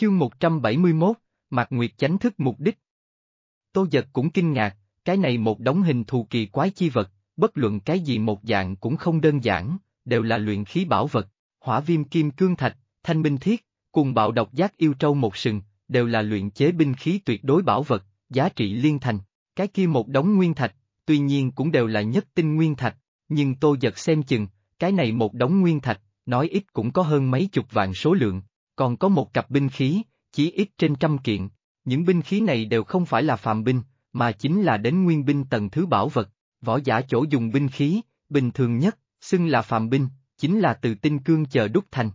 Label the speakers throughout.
Speaker 1: Chương 171, Mạc Nguyệt chánh thức mục đích. Tô Giật cũng kinh ngạc, cái này một đống hình thù kỳ quái chi vật, bất luận cái gì một dạng cũng không đơn giản, đều là luyện khí bảo vật, hỏa viêm kim cương thạch, thanh binh thiết, cùng bạo độc giác yêu trâu một sừng, đều là luyện chế binh khí tuyệt đối bảo vật, giá trị liên thành. Cái kia một đống nguyên thạch, tuy nhiên cũng đều là nhất tinh nguyên thạch, nhưng Tô Giật xem chừng, cái này một đống nguyên thạch, nói ít cũng có hơn mấy chục vạn số lượng, còn có một cặp binh khí, chỉ ít trên trăm kiện. Những binh khí này đều không phải là phàm binh, mà chính là đến nguyên binh tầng thứ bảo vật, võ giả chỗ dùng binh khí, bình thường nhất, xưng là phàm binh, chính là từ tinh cương chờ đúc thành.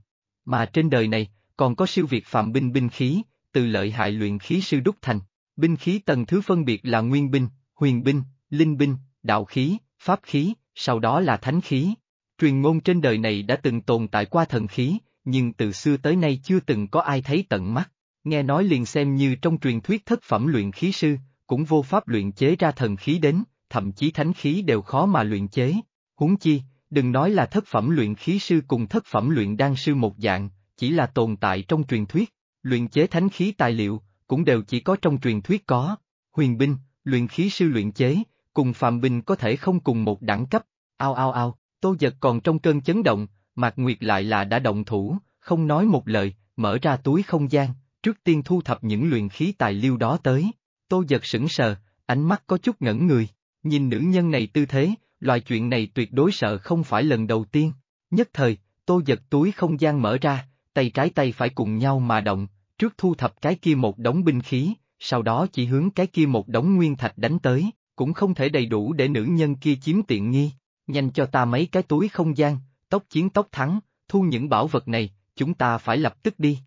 Speaker 1: Mà trên đời này, còn có siêu việt phàm binh binh khí, từ lợi hại luyện khí sư đúc thành. Binh khí tầng thứ phân biệt là nguyên binh, huyền binh, linh binh, đạo khí, pháp khí, sau đó là thánh khí. Truyền ngôn trên đời này đã từng tồn tại qua thần khí, nhưng từ xưa tới nay chưa từng có ai thấy tận mắt, nghe nói liền xem như trong truyền thuyết thất phẩm luyện khí sư, cũng vô pháp luyện chế ra thần khí đến, thậm chí thánh khí đều khó mà luyện chế. Huống chi, đừng nói là thất phẩm luyện khí sư cùng thất phẩm luyện đan sư một dạng, chỉ là tồn tại trong truyền thuyết, luyện chế thánh khí tài liệu, cũng đều chỉ có trong truyền thuyết có. Huyền binh, luyện khí sư luyện chế, cùng phàm binh có thể không cùng một đẳng cấp, ao ao ao, tô giật còn trong cơn chấn động, Mạc Nguyệt lại là đã động thủ, không nói một lời, mở ra túi không gian, trước tiên thu thập những luyện khí tài liêu đó tới. Tô giật sững sờ, ánh mắt có chút ngẩn người, nhìn nữ nhân này tư thế, loại chuyện này tuyệt đối sợ không phải lần đầu tiên. Nhất thời, tô giật túi không gian mở ra, tay trái tay phải cùng nhau mà động, trước thu thập cái kia một đống binh khí, sau đó chỉ hướng cái kia một đống nguyên thạch đánh tới, cũng không thể đầy đủ để nữ nhân kia chiếm tiện nghi. Nhanh cho ta mấy cái túi không gian, tốc chiến tốc thắng, thu những bảo vật này, chúng ta phải lập tức đi.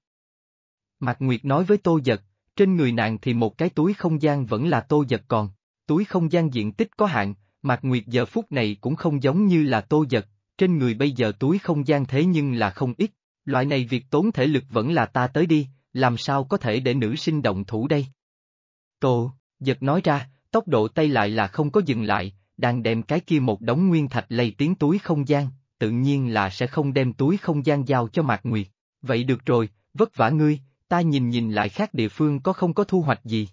Speaker 1: Mạc Nguyệt nói với Tô Giật, trên người nàng thì một cái túi không gian vẫn là Tô Giật còn, túi không gian diện tích có hạn, Mạc Nguyệt giờ phút này cũng không giống như là Tô Giật, trên người bây giờ túi không gian thế nhưng là không ít, loại này việc tốn thể lực vẫn là ta tới đi, làm sao có thể để nữ sinh động thủ đây? Tô, Giật nói ra, tốc độ tay lại là không có dừng lại, đang đem cái kia một đống nguyên thạch lầy tiếng túi không gian, tự nhiên là sẽ không đem túi không gian giao cho Mạc Nguyệt. Vậy được rồi, vất vả ngươi, ta nhìn nhìn lại khác địa phương có không có thu hoạch gì.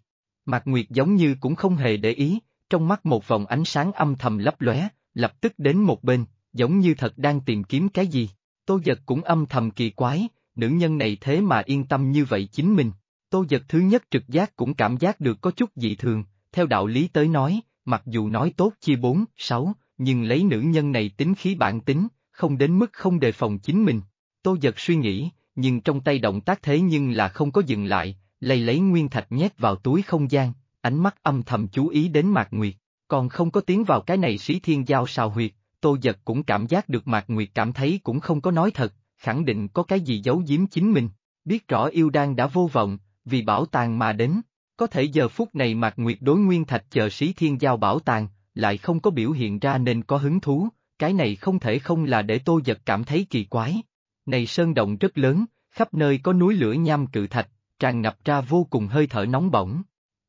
Speaker 1: Mạc Nguyệt giống như cũng không hề để ý, trong mắt một vòng ánh sáng âm thầm lấp lóe, lập tức đến một bên, giống như thật đang tìm kiếm cái gì. Tô Giật cũng âm thầm kỳ quái, nữ nhân này thế mà yên tâm như vậy chính mình. Tô Giật thứ nhất trực giác cũng cảm giác được có chút dị thường, theo đạo lý tới nói, mặc dù nói tốt chia bốn, sáu, nhưng lấy nữ nhân này tính khí bản tính, không đến mức không đề phòng chính mình. Tô giật suy nghĩ, nhưng trong tay động tác thế nhưng là không có dừng lại, lấy lấy nguyên thạch nhét vào túi không gian, ánh mắt âm thầm chú ý đến Mạc Nguyệt, còn không có tiến vào cái này sĩ thiên giao sao huyệt, Tô Giật cũng cảm giác được Mạc Nguyệt cảm thấy cũng không có nói thật, khẳng định có cái gì giấu giếm chính mình, biết rõ yêu đan đã vô vọng, vì bảo tàng mà đến, có thể giờ phút này Mạc Nguyệt đối nguyên thạch chờ sĩ thiên giao bảo tàng, lại không có biểu hiện ra nên có hứng thú, cái này không thể không là để Tô Giật cảm thấy kỳ quái. Này sơn động rất lớn, khắp nơi có núi lửa nham cự thạch, tràn ngập ra vô cùng hơi thở nóng bỏng.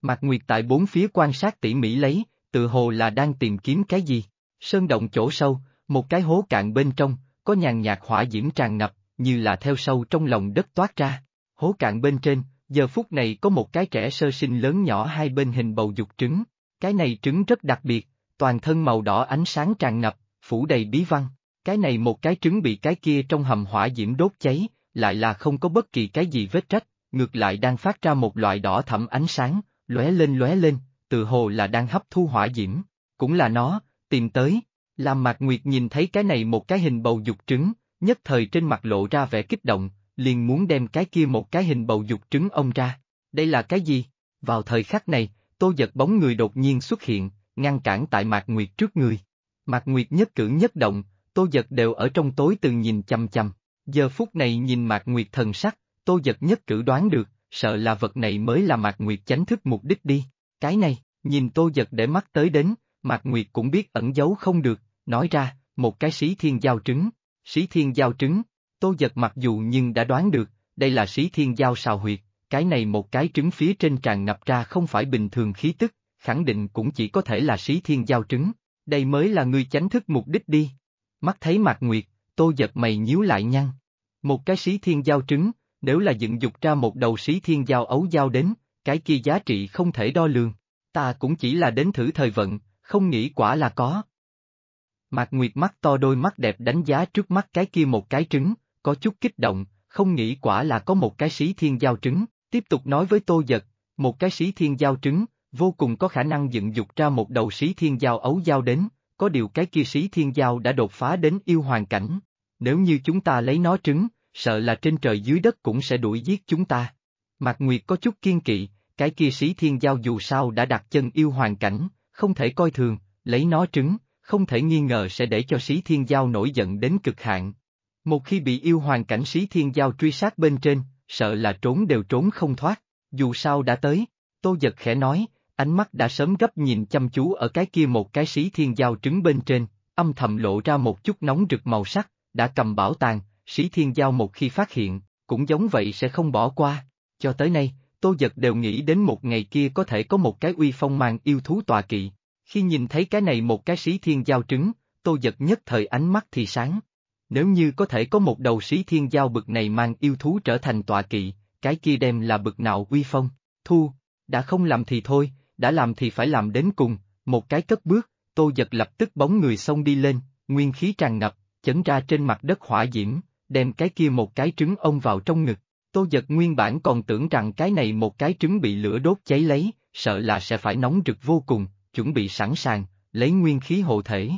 Speaker 1: Mạc Nguyệt tại bốn phía quan sát tỉ mỉ lấy, tự hồ là đang tìm kiếm cái gì. Sơn động chỗ sâu, một cái hố cạn bên trong, có nhàn nhạt hỏa diễm tràn ngập, như là theo sâu trong lòng đất toát ra. Hố cạn bên trên, giờ phút này có một cái trẻ sơ sinh lớn nhỏ hai bên hình bầu dục trứng. Cái này trứng rất đặc biệt, toàn thân màu đỏ ánh sáng tràn ngập, phủ đầy bí văn, cái này một cái trứng bị cái kia trong hầm hỏa diễm đốt cháy, lại là không có bất kỳ cái gì vết rách, ngược lại đang phát ra một loại đỏ thẫm ánh sáng, lóe lên lóe lên, từ hồ là đang hấp thu hỏa diễm, cũng là nó, tìm tới, làm Mạc Nguyệt nhìn thấy cái này một cái hình bầu dục trứng, nhất thời trên mặt lộ ra vẻ kích động, liền muốn đem cái kia một cái hình bầu dục trứng ông ra, đây là cái gì? Vào thời khắc này, tô giật bóng người đột nhiên xuất hiện, ngăn cản tại Mạc Nguyệt trước người. Mạc Nguyệt nhất cử nhất động, Tô Giật đều ở trong tối từ nhìn chăm chăm. Giờ phút này nhìn Mạc Nguyệt thần sắc, Tô Giật nhất cử đoán được, sợ là vật này mới là Mạc Nguyệt chánh thức mục đích đi. Cái này, nhìn Tô Giật để mắt tới đến, Mạc Nguyệt cũng biết ẩn giấu không được, nói ra, một cái sĩ thiên giao trứng. Sĩ thiên giao trứng, Tô Giật mặc dù nhưng đã đoán được, đây là sĩ thiên giao xào huyệt, cái này một cái trứng phía trên tràn ngập ra không phải bình thường khí tức, khẳng định cũng chỉ có thể là sĩ thiên giao trứng đây mới là người chánh thức mục đích đi. Mắt thấy mạc nguyệt, tô giật mày nhíu lại nhăn. Một cái sĩ thiên giao trứng, nếu là dựng dục ra một đầu sĩ thiên giao ấu giao đến, cái kia giá trị không thể đo lường. Ta cũng chỉ là đến thử thời vận, không nghĩ quả là có. Mạc Nguyệt mắt to đôi mắt đẹp đánh giá trước mắt cái kia một cái trứng, có chút kích động, không nghĩ quả là có một cái sĩ thiên giao trứng, tiếp tục nói với tô giật, một cái sĩ thiên giao trứng, vô cùng có khả năng dựng dục ra một đầu sĩ thiên giao ấu giao đến, có điều cái kia sĩ thiên giao đã đột phá đến yêu hoàn cảnh. Nếu như chúng ta lấy nó trứng, sợ là trên trời dưới đất cũng sẽ đuổi giết chúng ta. Mạc Nguyệt có chút kiên kỵ, cái kia sĩ thiên giao dù sao đã đặt chân yêu hoàn cảnh, không thể coi thường, lấy nó trứng, không thể nghi ngờ sẽ để cho sĩ thiên giao nổi giận đến cực hạn. Một khi bị yêu hoàn cảnh sĩ thiên giao truy sát bên trên, sợ là trốn đều trốn không thoát, dù sao đã tới, Tô Giật khẽ nói, ánh mắt đã sớm gấp nhìn chăm chú ở cái kia một cái sĩ thiên giao trứng bên trên, âm thầm lộ ra một chút nóng rực màu sắc, đã cầm bảo tàng, sĩ thiên giao một khi phát hiện, cũng giống vậy sẽ không bỏ qua. Cho tới nay, Tô Giật đều nghĩ đến một ngày kia có thể có một cái uy phong mang yêu thú tòa kỵ. Khi nhìn thấy cái này một cái sĩ thiên giao trứng, Tô Giật nhất thời ánh mắt thì sáng. Nếu như có thể có một đầu sĩ thiên giao bực này mang yêu thú trở thành tọa kỵ, cái kia đem là bực nào uy phong, thu, đã không làm thì thôi, đã làm thì phải làm đến cùng, một cái cất bước, tô giật lập tức bóng người xông đi lên, nguyên khí tràn ngập, chấn ra trên mặt đất hỏa diễm, đem cái kia một cái trứng ông vào trong ngực. Tô giật nguyên bản còn tưởng rằng cái này một cái trứng bị lửa đốt cháy lấy, sợ là sẽ phải nóng rực vô cùng, chuẩn bị sẵn sàng, lấy nguyên khí hộ thể.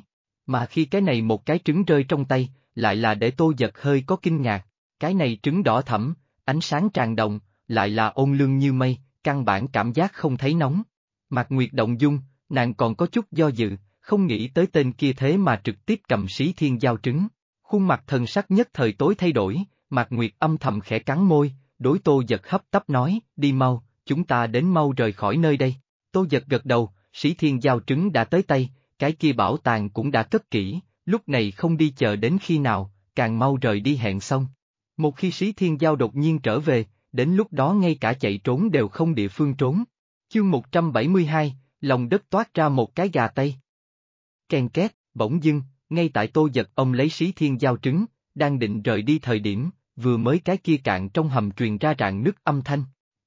Speaker 1: Mà khi cái này một cái trứng rơi trong tay, lại là để tô giật hơi có kinh ngạc, cái này trứng đỏ thẫm, ánh sáng tràn đồng, lại là ôn lương như mây, căn bản cảm giác không thấy nóng. Mạc Nguyệt động dung, nàng còn có chút do dự, không nghĩ tới tên kia thế mà trực tiếp cầm sĩ thiên giao trứng. Khuôn mặt thần sắc nhất thời tối thay đổi, Mạc Nguyệt âm thầm khẽ cắn môi, đối tô giật hấp tấp nói, đi mau, chúng ta đến mau rời khỏi nơi đây. Tô giật gật đầu, sĩ thiên giao trứng đã tới tay, cái kia bảo tàng cũng đã cất kỹ, lúc này không đi chờ đến khi nào, càng mau rời đi hẹn xong. Một khi sĩ thiên giao đột nhiên trở về, đến lúc đó ngay cả chạy trốn đều không địa phương trốn. Chương 172, lòng đất toát ra một cái gà tây. Kèn két, bỗng dưng, ngay tại tô giật ông lấy xí thiên giao trứng, đang định rời đi thời điểm, vừa mới cái kia cạn trong hầm truyền ra rạn nước âm thanh.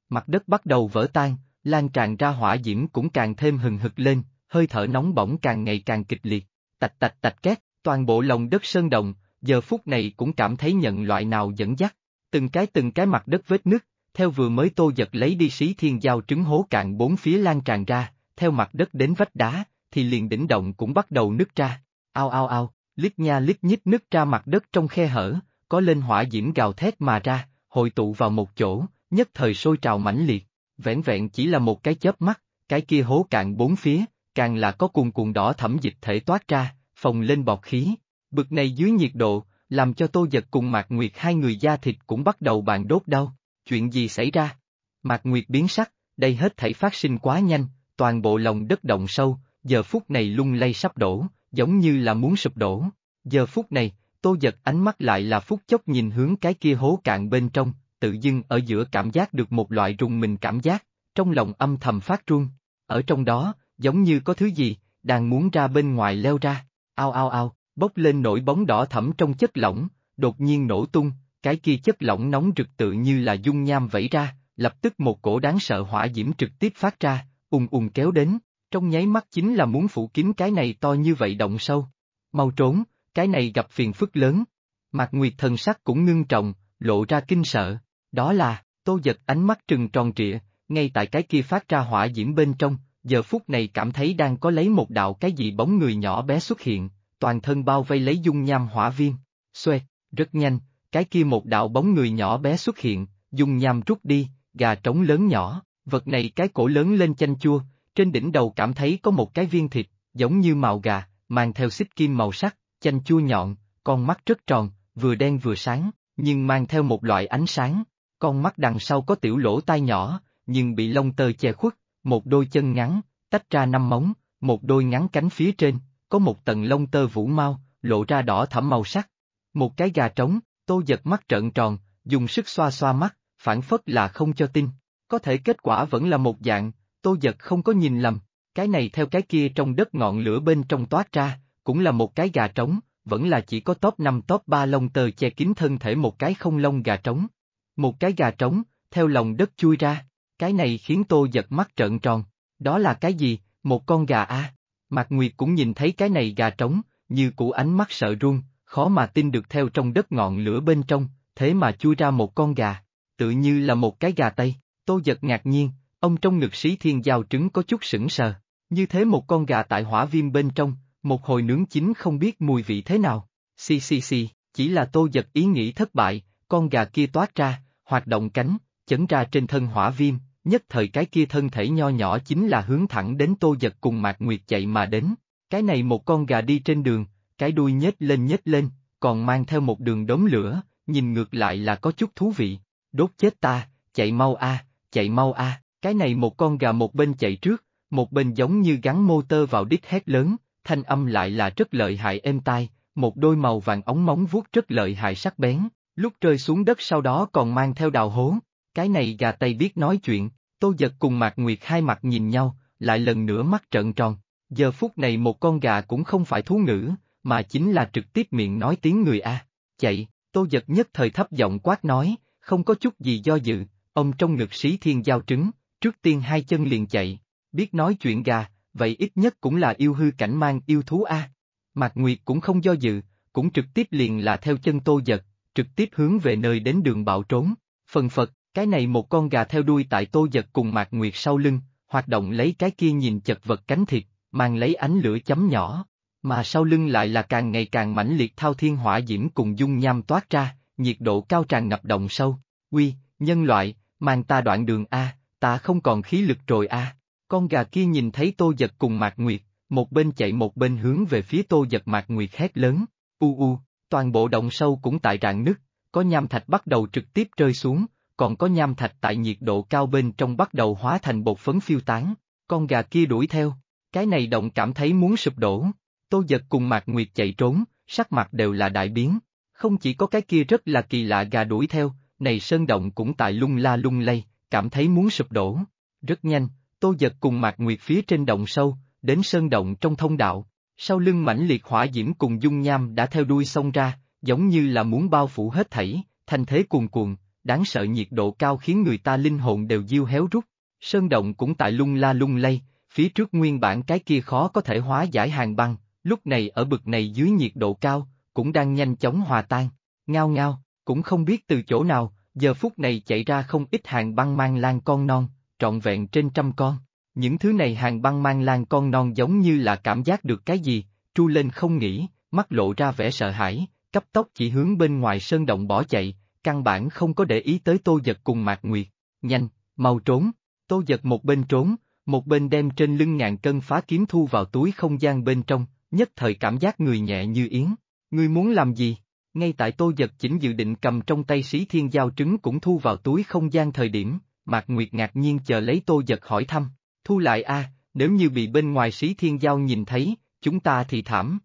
Speaker 1: Mặt đất bắt đầu vỡ tan, lan tràn ra hỏa diễm cũng càng thêm hừng hực lên, hơi thở nóng bỏng càng ngày càng kịch liệt, tạch tạch tạch két, toàn bộ lòng đất sơn động, giờ phút này cũng cảm thấy nhận loại nào dẫn dắt. Từng cái từng cái mặt đất vết nứt, theo vừa mới tô giật lấy đi xí thiên giao trứng hố cạn bốn phía lan tràn ra, theo mặt đất đến vách đá, thì liền đỉnh động cũng bắt đầu nứt ra, ao ao ao, lít nha lít nhít nứt ra mặt đất trong khe hở, có lên hỏa diễm gào thét mà ra, hội tụ vào một chỗ, nhất thời sôi trào mãnh liệt, vẻn vẹn chỉ là một cái chớp mắt, cái kia hố cạn bốn phía, càng là có cuồn cuộn đỏ thẩm dịch thể toát ra, phồng lên bọt khí, bực này dưới nhiệt độ, làm cho tô giật cùng mạc nguyệt hai người da thịt cũng bắt đầu bàn đốt đau chuyện gì xảy ra? Mạc Nguyệt biến sắc, đây hết thảy phát sinh quá nhanh, toàn bộ lòng đất động sâu, giờ phút này lung lay sắp đổ, giống như là muốn sụp đổ. Giờ phút này, tô giật ánh mắt lại là phút chốc nhìn hướng cái kia hố cạn bên trong, tự dưng ở giữa cảm giác được một loại rùng mình cảm giác, trong lòng âm thầm phát run. Ở trong đó, giống như có thứ gì, đang muốn ra bên ngoài leo ra, ao ao ao, bốc lên nổi bóng đỏ thẫm trong chất lỏng, đột nhiên nổ tung, cái kia chất lỏng nóng rực tự như là dung nham vẫy ra, lập tức một cổ đáng sợ hỏa diễm trực tiếp phát ra, ùng ùng kéo đến, trong nháy mắt chính là muốn phủ kín cái này to như vậy động sâu. Mau trốn, cái này gặp phiền phức lớn. Mạc Nguyệt thần sắc cũng ngưng trọng, lộ ra kinh sợ. Đó là, tô giật ánh mắt trừng tròn trịa, ngay tại cái kia phát ra hỏa diễm bên trong, giờ phút này cảm thấy đang có lấy một đạo cái gì bóng người nhỏ bé xuất hiện, toàn thân bao vây lấy dung nham hỏa viêm, Xoẹt, rất nhanh, cái kia một đạo bóng người nhỏ bé xuất hiện, dùng nhằm rút đi, gà trống lớn nhỏ, vật này cái cổ lớn lên chanh chua, trên đỉnh đầu cảm thấy có một cái viên thịt, giống như màu gà, mang theo xích kim màu sắc, chanh chua nhọn, con mắt rất tròn, vừa đen vừa sáng, nhưng mang theo một loại ánh sáng, con mắt đằng sau có tiểu lỗ tai nhỏ, nhưng bị lông tơ che khuất, một đôi chân ngắn, tách ra năm móng, một đôi ngắn cánh phía trên, có một tầng lông tơ vũ mau, lộ ra đỏ thẫm màu sắc. Một cái gà trống, Tô giật mắt trợn tròn, dùng sức xoa xoa mắt, phản phất là không cho tin. Có thể kết quả vẫn là một dạng, tô giật không có nhìn lầm, cái này theo cái kia trong đất ngọn lửa bên trong toát ra, cũng là một cái gà trống, vẫn là chỉ có top 5 top 3 lông tờ che kín thân thể một cái không lông gà trống. Một cái gà trống, theo lòng đất chui ra, cái này khiến tô giật mắt trợn tròn, đó là cái gì, một con gà à? Mạc Nguyệt cũng nhìn thấy cái này gà trống, như cũ ánh mắt sợ run, khó mà tin được theo trong đất ngọn lửa bên trong, thế mà chui ra một con gà, tự như là một cái gà tây, tô giật ngạc nhiên, ông trong ngực sĩ thiên giao trứng có chút sững sờ, như thế một con gà tại hỏa viêm bên trong, một hồi nướng chín không biết mùi vị thế nào, xì xì xì, chỉ là tô giật ý nghĩ thất bại, con gà kia toát ra, hoạt động cánh, chấn ra trên thân hỏa viêm, nhất thời cái kia thân thể nho nhỏ chính là hướng thẳng đến tô giật cùng mạc nguyệt chạy mà đến, cái này một con gà đi trên đường, cái đuôi nhếch lên nhếch lên, còn mang theo một đường đốm lửa, nhìn ngược lại là có chút thú vị. Đốt chết ta, chạy mau a, chạy mau a, cái này một con gà một bên chạy trước, một bên giống như gắn motor vào đít hét lớn, thanh âm lại là rất lợi hại êm tai, một đôi màu vàng ống móng vuốt rất lợi hại sắc bén, lúc rơi xuống đất sau đó còn mang theo đào hố. Cái này gà tây biết nói chuyện, tô giật cùng Mạc Nguyệt hai mặt nhìn nhau, lại lần nữa mắt trợn tròn. Giờ phút này một con gà cũng không phải thú ngữ, mà chính là trực tiếp miệng nói tiếng người A. Chạy, tô giật nhất thời thấp giọng quát nói, không có chút gì do dự, ông trong ngực sĩ thiên giao trứng, trước tiên hai chân liền chạy, biết nói chuyện gà, vậy ít nhất cũng là yêu hư cảnh mang yêu thú A. Mạc Nguyệt cũng không do dự, cũng trực tiếp liền là theo chân tô giật, trực tiếp hướng về nơi đến đường bạo trốn. Phần phật, cái này một con gà theo đuôi tại tô giật cùng Mạc Nguyệt sau lưng, hoạt động lấy cái kia nhìn chật vật cánh thịt, mang lấy ánh lửa chấm nhỏ, mà sau lưng lại là càng ngày càng mãnh liệt thao thiên hỏa diễm cùng dung nham toát ra, nhiệt độ cao tràn ngập động sâu. quy nhân loại, mang ta đoạn đường A, ta không còn khí lực rồi A. Con gà kia nhìn thấy tô giật cùng Mạc Nguyệt, một bên chạy một bên hướng về phía tô giật Mạc Nguyệt hét lớn, u u, toàn bộ động sâu cũng tại rạn nứt, có nham thạch bắt đầu trực tiếp rơi xuống, còn có nham thạch tại nhiệt độ cao bên trong bắt đầu hóa thành bột phấn phiêu tán, con gà kia đuổi theo, cái này động cảm thấy muốn sụp đổ. Tô Giật cùng Mạc Nguyệt chạy trốn, sắc mặt đều là đại biến. Không chỉ có cái kia rất là kỳ lạ gà đuổi theo, này sơn động cũng tại lung la lung lay, cảm thấy muốn sụp đổ. Rất nhanh, Tô Giật cùng Mạc Nguyệt phía trên động sâu, đến sơn động trong thông đạo. Sau lưng mãnh liệt hỏa diễm cùng dung nham đã theo đuôi xông ra, giống như là muốn bao phủ hết thảy, thành thế cuồn cuộn, đáng sợ nhiệt độ cao khiến người ta linh hồn đều diêu héo rút. Sơn động cũng tại lung la lung lay, phía trước nguyên bản cái kia khó có thể hóa giải hàng băng, lúc này ở bực này dưới nhiệt độ cao, cũng đang nhanh chóng hòa tan, ngao ngao, cũng không biết từ chỗ nào, giờ phút này chạy ra không ít hàng băng mang lan con non, trọn vẹn trên trăm con. Những thứ này hàng băng mang lan con non giống như là cảm giác được cái gì, tru lên không nghĩ, mắt lộ ra vẻ sợ hãi, cấp tốc chỉ hướng bên ngoài sơn động bỏ chạy, căn bản không có để ý tới tô giật cùng mạc nguyệt. Nhanh, mau trốn, tô giật một bên trốn, một bên đem trên lưng ngàn cân phá kiếm thu vào túi không gian bên trong, nhất thời cảm giác người nhẹ như yến. Ngươi muốn làm gì? Ngay tại tô giật chỉnh dự định cầm trong tay sĩ thiên giao trứng cũng thu vào túi không gian thời điểm, Mạc Nguyệt ngạc nhiên chờ lấy tô giật hỏi thăm, thu lại a à, nếu như bị bên ngoài sĩ thiên giao nhìn thấy, chúng ta thì thảm.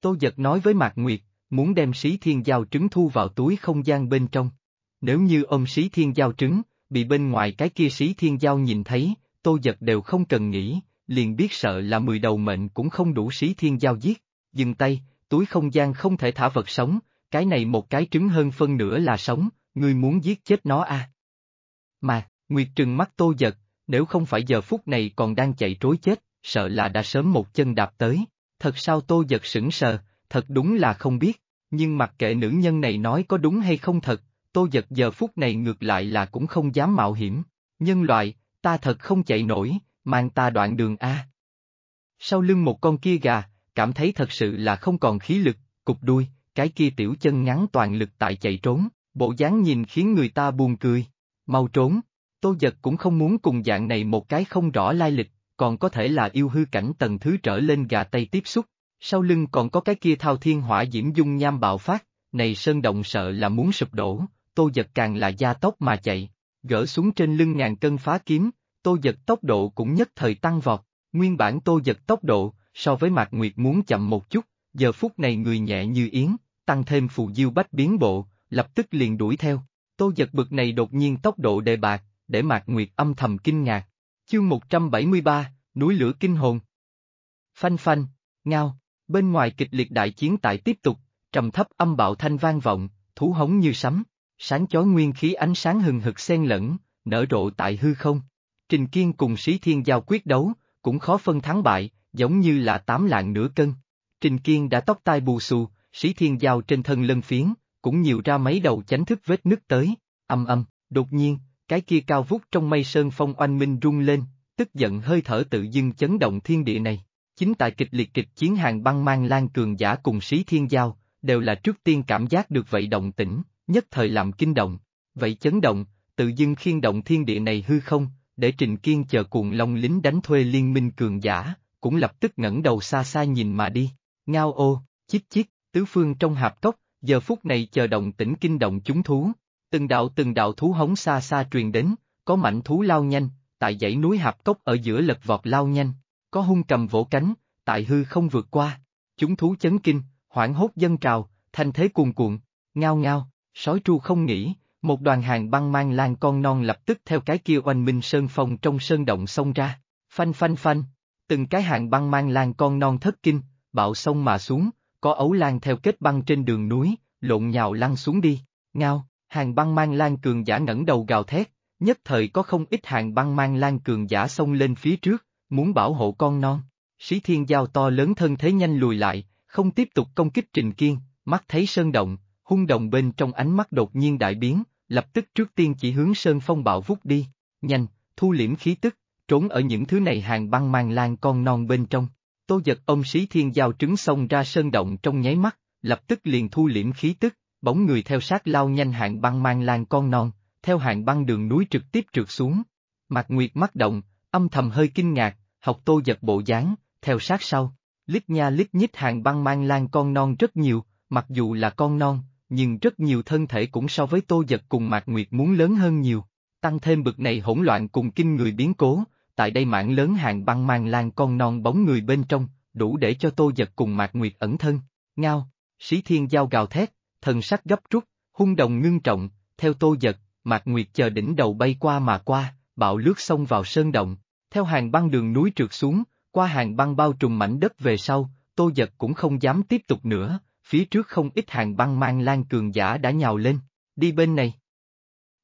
Speaker 1: Tô giật nói với Mạc Nguyệt, muốn đem sĩ thiên giao trứng thu vào túi không gian bên trong. Nếu như ôm sĩ thiên giao trứng, bị bên ngoài cái kia sĩ thiên giao nhìn thấy, tô giật đều không cần nghĩ, liền biết sợ là mười đầu mệnh cũng không đủ sĩ thiên giao giết, dừng tay, túi không gian không thể thả vật sống, cái này một cái trứng hơn phân nửa là sống, ngươi muốn giết chết nó à. Mà, Nguyệt trừng mắt tô giật, nếu không phải giờ phút này còn đang chạy trối chết, sợ là đã sớm một chân đạp tới, thật sao tô giật sững sờ, thật đúng là không biết, nhưng mặc kệ nữ nhân này nói có đúng hay không thật, tô giật giờ phút này ngược lại là cũng không dám mạo hiểm, nhân loại, ta thật không chạy nổi, mang ta đoạn đường A. Sau lưng một con kia gà, cảm thấy thật sự là không còn khí lực, cục đuôi, cái kia tiểu chân ngắn toàn lực tại chạy trốn, bộ dáng nhìn khiến người ta buồn cười, mau trốn, tô giật cũng không muốn cùng dạng này một cái không rõ lai lịch, còn có thể là yêu hư cảnh tầng thứ trở lên gà tây tiếp xúc, sau lưng còn có cái kia thao thiên hỏa diễm dung nham bạo phát, này sơn động sợ là muốn sụp đổ, tô giật càng là gia tốc mà chạy, gỡ xuống trên lưng ngàn cân phá kiếm, tô giật tốc độ cũng nhất thời tăng vọt, nguyên bản tô giật tốc độ, so với Mạc Nguyệt muốn chậm một chút, giờ phút này người nhẹ như yến, tăng thêm phù diêu bách biến bộ, lập tức liền đuổi theo. Tô giật bực này đột nhiên tốc độ đề bạc, để Mạc Nguyệt âm thầm kinh ngạc. Chương 173, núi lửa kinh hồn. Phanh phanh, ngao, bên ngoài kịch liệt đại chiến tại tiếp tục, trầm thấp âm bạo thanh vang vọng, thú hống như sấm, sáng chói nguyên khí ánh sáng hừng hực xen lẫn, nở rộ tại hư không, Trình Kiên cùng Sĩ Thiên Giao quyết đấu, cũng khó phân thắng bại, giống như là tám lạng nửa cân. Trình Kiên đã tóc tai bù xù, Sĩ Thiên Giao trên thân lân phiến, cũng nhiều ra mấy đầu chánh thức vết nứt tới, âm âm, đột nhiên, cái kia cao vút trong mây sơn phong oanh minh rung lên, tức giận hơi thở tự dưng chấn động thiên địa này. Chính tại kịch liệt kịch chiến hàng băng mang lan cường giả cùng Sĩ Thiên Giao, đều là trước tiên cảm giác được vậy động tĩnh, nhất thời làm kinh động. Vậy chấn động, tự dưng khiên động thiên địa này hư không, để Trình Kiên chờ cuồng long lính đánh thuê liên minh cường giả, cũng lập tức ngẩng đầu xa xa nhìn mà đi. Ngao ô, chiếc chiếc, tứ phương trong hạp cốc, giờ phút này chờ động tĩnh kinh động chúng thú. Từng đạo từng đạo thú hống xa xa truyền đến, có mảnh thú lao nhanh, tại dãy núi hạp cốc ở giữa lật vọt lao nhanh, có hung cầm vỗ cánh, tại hư không vượt qua. Chúng thú chấn kinh, hoảng hốt dân trào, thanh thế cuồn cuộn, ngao ngao, sói tru không nghĩ, một đoàn hàng băng mang lan con non lập tức theo cái kia oanh minh sơn phong trong sơn động xông ra, phanh phanh phanh, từng cái hàng băng mang lan con non thất kinh, bạo sông mà xuống, có ấu lan theo kết băng trên đường núi, lộn nhào lăn xuống đi, ngao, hàng băng mang lan cường giả ngẩng đầu gào thét, nhất thời có không ít hàng băng mang lan cường giả xông lên phía trước, muốn bảo hộ con non. Sĩ thiên giao to lớn thân thế nhanh lùi lại, không tiếp tục công kích Trình Kiên, mắt thấy sơn động, hung động bên trong ánh mắt đột nhiên đại biến, lập tức trước tiên chỉ hướng sơn phong bạo vút đi, nhanh, thu liễm khí tức, trốn ở những thứ này hàng băng mang lan con non bên trong. Tô giật ông sĩ thiên giao trứng xông ra sơn động trong nháy mắt, lập tức liền thu liễm khí tức, bóng người theo sát lao nhanh hạng băng mang lan con non, theo hạng băng đường núi trực tiếp trượt xuống. Mạc Nguyệt mắt động, âm thầm hơi kinh ngạc, học tô giật bộ dáng, theo sát sau, lít nha lít nhít hàng băng mang lan con non rất nhiều, mặc dù là con non, nhưng rất nhiều thân thể cũng so với Tô Giật cùng Mạc Nguyệt muốn lớn hơn nhiều, tăng thêm bực này hỗn loạn cùng kinh người biến cố, tại đây mảng lớn hàng băng mang lan con non bóng người bên trong, đủ để cho Tô Giật cùng Mạc Nguyệt ẩn thân, ngao, sĩ thiên giao gào thét, thần sắc gấp rút, hung đồng ngưng trọng, theo Tô Giật, Mạc Nguyệt chờ đỉnh đầu bay qua mà qua, bạo lướt xông vào sơn động, theo hàng băng đường núi trượt xuống, qua hàng băng bao trùm mảnh đất về sau, Tô Giật cũng không dám tiếp tục nữa, phía trước không ít hàng băng mang lan cường giả đã nhào lên, đi bên này.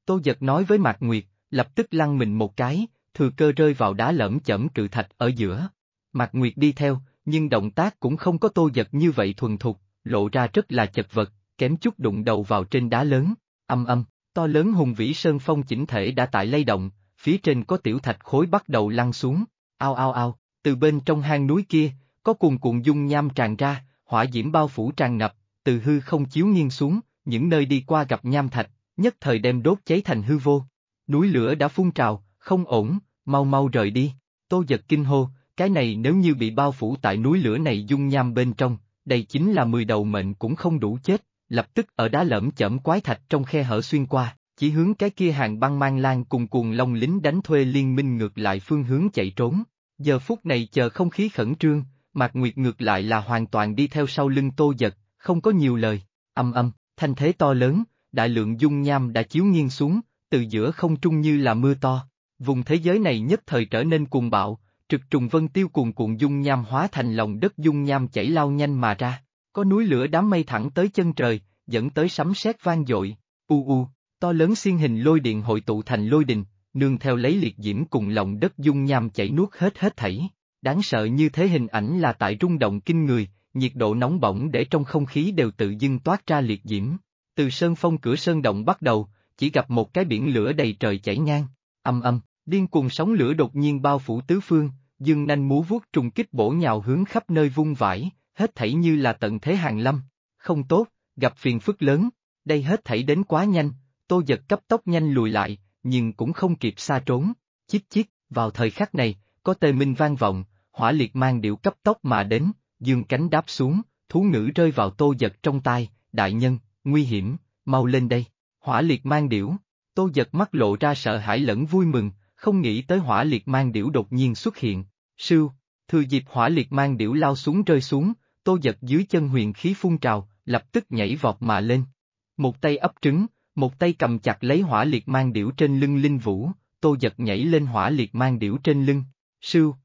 Speaker 1: Tô giật nói với Mạc Nguyệt, lập tức lăn mình một cái, thừa cơ rơi vào đá lẫm chẩm cự thạch ở giữa. Mạc Nguyệt đi theo, nhưng động tác cũng không có tô giật như vậy thuần thục, lộ ra rất là chật vật, kém chút đụng đầu vào trên đá lớn, âm âm, to lớn hùng vĩ sơn phong chỉnh thể đã tại lay động, phía trên có tiểu thạch khối bắt đầu lăn xuống, ao ao ao, từ bên trong hang núi kia, có cuồn cuộn dung nham tràn ra, hỏa diễm bao phủ tràn ngập, từ hư không chiếu nghiêng xuống, những nơi đi qua gặp nham thạch, nhất thời đem đốt cháy thành hư vô. Núi lửa đã phun trào, không ổn, mau mau rời đi. Tô giật kinh hô, cái này nếu như bị bao phủ tại núi lửa này dung nham bên trong, đây chính là mười đầu mệnh cũng không đủ chết, lập tức ở đá lởm chởm quái thạch trong khe hở xuyên qua, chỉ hướng cái kia hàng băng mang lan cùng cuồng lông lính đánh thuê liên minh ngược lại phương hướng chạy trốn. Giờ phút này chờ không khí khẩn trương, Mạc Nguyệt ngược lại là hoàn toàn đi theo sau lưng Tô Giật, không có nhiều lời, âm âm, thanh thế to lớn, đại lượng dung nham đã chiếu nghiêng xuống, từ giữa không trung như là mưa to. Vùng thế giới này nhất thời trở nên cuồng bạo, trực trùng vân tiêu cuồng cuộn dung nham hóa thành lòng đất dung nham chảy lao nhanh mà ra, có núi lửa đám mây thẳng tới chân trời, dẫn tới sấm sét vang dội, u u, to lớn xiên hình lôi điện hội tụ thành lôi đình, nương theo lấy liệt diễm cùng lòng đất dung nham chảy nuốt hết hết thảy. Đáng sợ như thế hình ảnh là tại rung động kinh người, nhiệt độ nóng bỏng để trong không khí đều tự dưng toát ra liệt diễm. Từ sơn phong cửa sơn động bắt đầu, chỉ gặp một cái biển lửa đầy trời chảy ngang, âm âm, điên cuồng sóng lửa đột nhiên bao phủ tứ phương, dương nanh múa vuốt trùng kích bổ nhào hướng khắp nơi vung vãi, hết thảy như là tận thế hàng lâm. Không tốt, gặp phiền phức lớn, đây hết thảy đến quá nhanh, tô giật cấp tốc nhanh lùi lại, nhưng cũng không kịp xa trốn, chích chích, vào thời khắc này, có tê minh vang vọng, hỏa liệt mang điệu cấp tốc mà đến, dương cánh đáp xuống, thú ngữ rơi vào tô giật trong tay. đại nhân, nguy hiểm, mau lên đây, hỏa liệt mang điểu, tô giật mắt lộ ra sợ hãi lẫn vui mừng, không nghĩ tới hỏa liệt mang điểu đột nhiên xuất hiện, Sư, thừa dịp hỏa liệt mang điểu lao xuống rơi xuống, tô giật dưới chân huyền khí phun trào, lập tức nhảy vọt mà lên. Một tay ấp trứng, một tay cầm chặt lấy hỏa liệt mang điểu trên lưng linh vũ, tô giật nhảy lên hỏa liệt mang điểu trên lưng, sưu,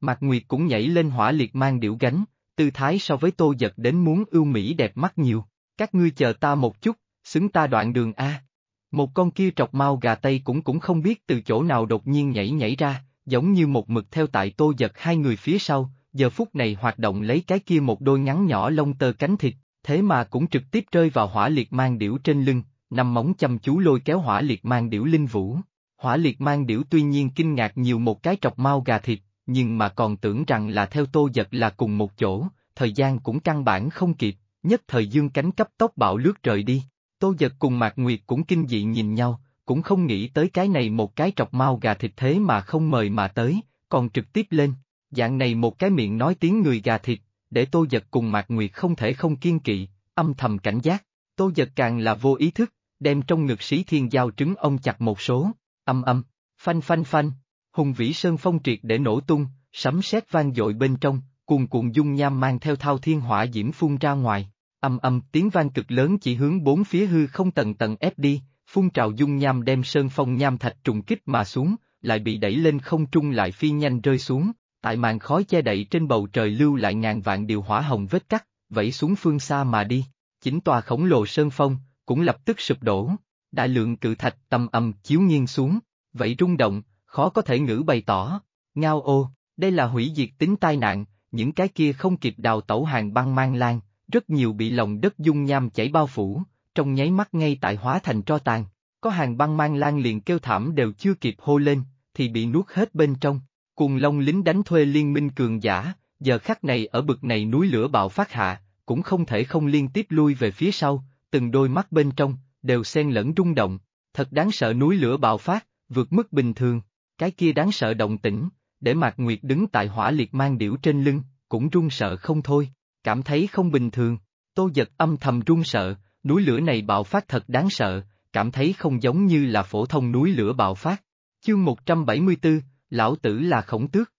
Speaker 1: Mạc Nguyệt cũng nhảy lên hỏa liệt mang điểu gánh, tư thái so với tô giật đến muốn ưu mỹ đẹp mắt nhiều, các ngươi chờ ta một chút, xứng ta đoạn đường A. Một con kia trọc mau gà tây cũng cũng không biết từ chỗ nào đột nhiên nhảy nhảy ra, giống như một mực theo tại tô giật hai người phía sau, giờ phút này hoạt động lấy cái kia một đôi ngắn nhỏ lông tơ cánh thịt, thế mà cũng trực tiếp rơi vào hỏa liệt mang điểu trên lưng, nằm móng chăm chú lôi kéo hỏa liệt mang điểu linh vũ. Hỏa liệt mang điểu tuy nhiên kinh ngạc nhiều một cái trọc mau gà thịt, nhưng mà còn tưởng rằng là theo tô giật là cùng một chỗ, thời gian cũng căn bản không kịp, nhất thời dương cánh cấp tốc bạo lướt trời đi. Tô giật cùng Mạc Nguyệt cũng kinh dị nhìn nhau, cũng không nghĩ tới cái này một cái trọc mau gà thịt thế mà không mời mà tới, còn trực tiếp lên, dạng này một cái miệng nói tiếng người gà thịt, để Tô giật cùng Mạc Nguyệt không thể không kiên kỵ, âm thầm cảnh giác, Tô giật càng là vô ý thức, đem trong ngực sĩ thiên giao trứng ông chặt một số, âm âm, phanh phanh phanh hùng vĩ sơn phong triệt để nổ tung, sấm sét vang dội bên trong, cuồn cuộn dung nham mang theo thao thiên hỏa diễm phun ra ngoài, âm âm tiếng vang cực lớn chỉ hướng bốn phía hư không tầng tầng ép đi, phun trào dung nham đem sơn phong nham thạch trùng kích mà xuống, lại bị đẩy lên không trung lại phi nhanh rơi xuống, tại màn khói che đậy trên bầu trời lưu lại ngàn vạn điều hỏa hồng vết cắt, vẫy xuống phương xa mà đi, chính tòa khổng lồ sơn phong, cũng lập tức sụp đổ, đại lượng cự thạch tầm âm chiếu nghiêng xuống, vậy rung động, khó có thể ngữ bày tỏ. Ngao ô, đây là hủy diệt tính tai nạn, những cái kia không kịp đào tẩu hàng băng mang lan, rất nhiều bị lòng đất dung nham chảy bao phủ, trong nháy mắt ngay tại hóa thành tro tàn. Có hàng băng mang lan liền kêu thảm đều chưa kịp hô lên, thì bị nuốt hết bên trong. Cùng long lính đánh thuê liên minh cường giả, giờ khắc này ở bực này núi lửa bạo phát hạ, cũng không thể không liên tiếp lui về phía sau, từng đôi mắt bên trong, đều xen lẫn rung động, thật đáng sợ núi lửa bạo phát, vượt mức bình thường, cái kia đáng sợ động tĩnh, để Mạc Nguyệt đứng tại hỏa liệt mang điểu trên lưng, cũng run sợ không thôi, cảm thấy không bình thường. Tô giật âm thầm run sợ, núi lửa này bạo phát thật đáng sợ, cảm thấy không giống như là phổ thông núi lửa bạo phát. Chương một trăm bảy mươi bốn Lão Tử là khổng tước.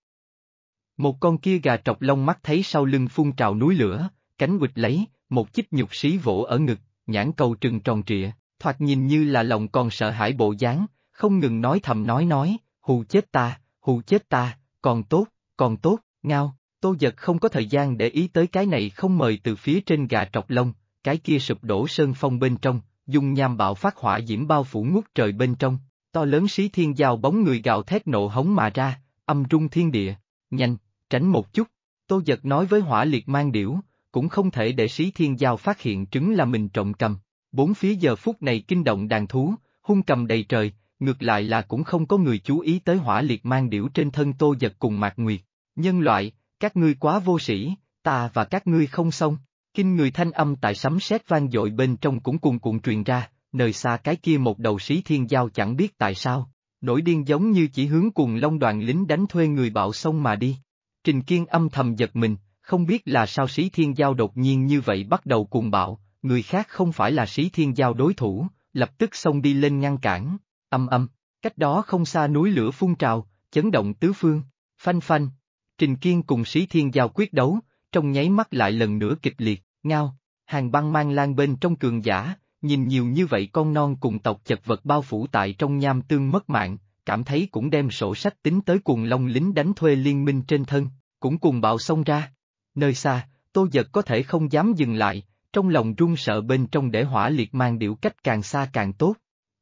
Speaker 1: Một con kia gà trọc lông mắt thấy sau lưng phun trào núi lửa, cánh quịch lấy, một chích nhục xí vỗ ở ngực, nhãn cầu trừng tròn trịa, thoạt nhìn như là lòng còn sợ hãi bộ dáng, không ngừng nói thầm nói nói, hù chết ta, hù chết ta, còn tốt, còn tốt, ngao, tô giật không có thời gian để ý tới cái này không mời từ phía trên gà trọc lông, cái kia sụp đổ sơn phong bên trong, dung nham bạo phát hỏa diễm bao phủ ngút trời bên trong, to lớn xí thiên giao bóng người gào thét nộ hống mà ra, âm rung thiên địa, nhanh, tránh một chút, tô giật nói với hỏa liệt mang điểu, cũng không thể để xí thiên giao phát hiện trứng là mình trộm cầm, bốn phía giờ phút này kinh động đàn thú, hung cầm đầy trời, ngược lại là cũng không có người chú ý tới hỏa liệt mang điểu trên thân tô giật cùng mạc nguyệt. Nhân loại, các ngươi quá vô sĩ, ta và các ngươi không xong. Kinh người thanh âm tại sấm sét vang dội bên trong cũng cuồn cuộn truyền ra, nơi xa cái kia một đầu sĩ thiên giao chẳng biết tại sao, nổi điên giống như chỉ hướng cùng long đoàn lính đánh thuê người bạo sông mà đi. Trình Kiên âm thầm giật mình, không biết là sao sĩ thiên giao đột nhiên như vậy bắt đầu cuồng bạo, người khác không phải là sĩ thiên giao đối thủ, lập tức xông đi lên ngăn cản. Âm âm, cách đó không xa núi lửa phun trào, chấn động tứ phương, phanh phanh. Trình Kiên cùng Sĩ Thiên Giao quyết đấu, trong nháy mắt lại lần nữa kịch liệt, ngao, hàng băng mang lan bên trong cường giả, nhìn nhiều như vậy con non cùng tộc chật vật bao phủ tại trong nham tương mất mạng, cảm thấy cũng đem sổ sách tính tới cuồng long lính đánh thuê liên minh trên thân, cũng cùng bạo xông ra. Nơi xa, tô giật có thể không dám dừng lại, trong lòng run sợ bên trong để hỏa liệt mang điệu cách càng xa càng tốt,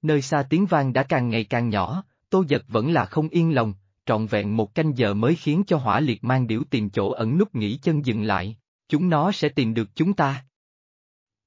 Speaker 1: nơi xa tiếng vang đã càng ngày càng nhỏ, tô giật vẫn là không yên lòng, trọn vẹn một canh giờ mới khiến cho hỏa liệt mang điểu tìm chỗ ẩn nút nghỉ chân dừng lại, chúng nó sẽ tìm được chúng ta.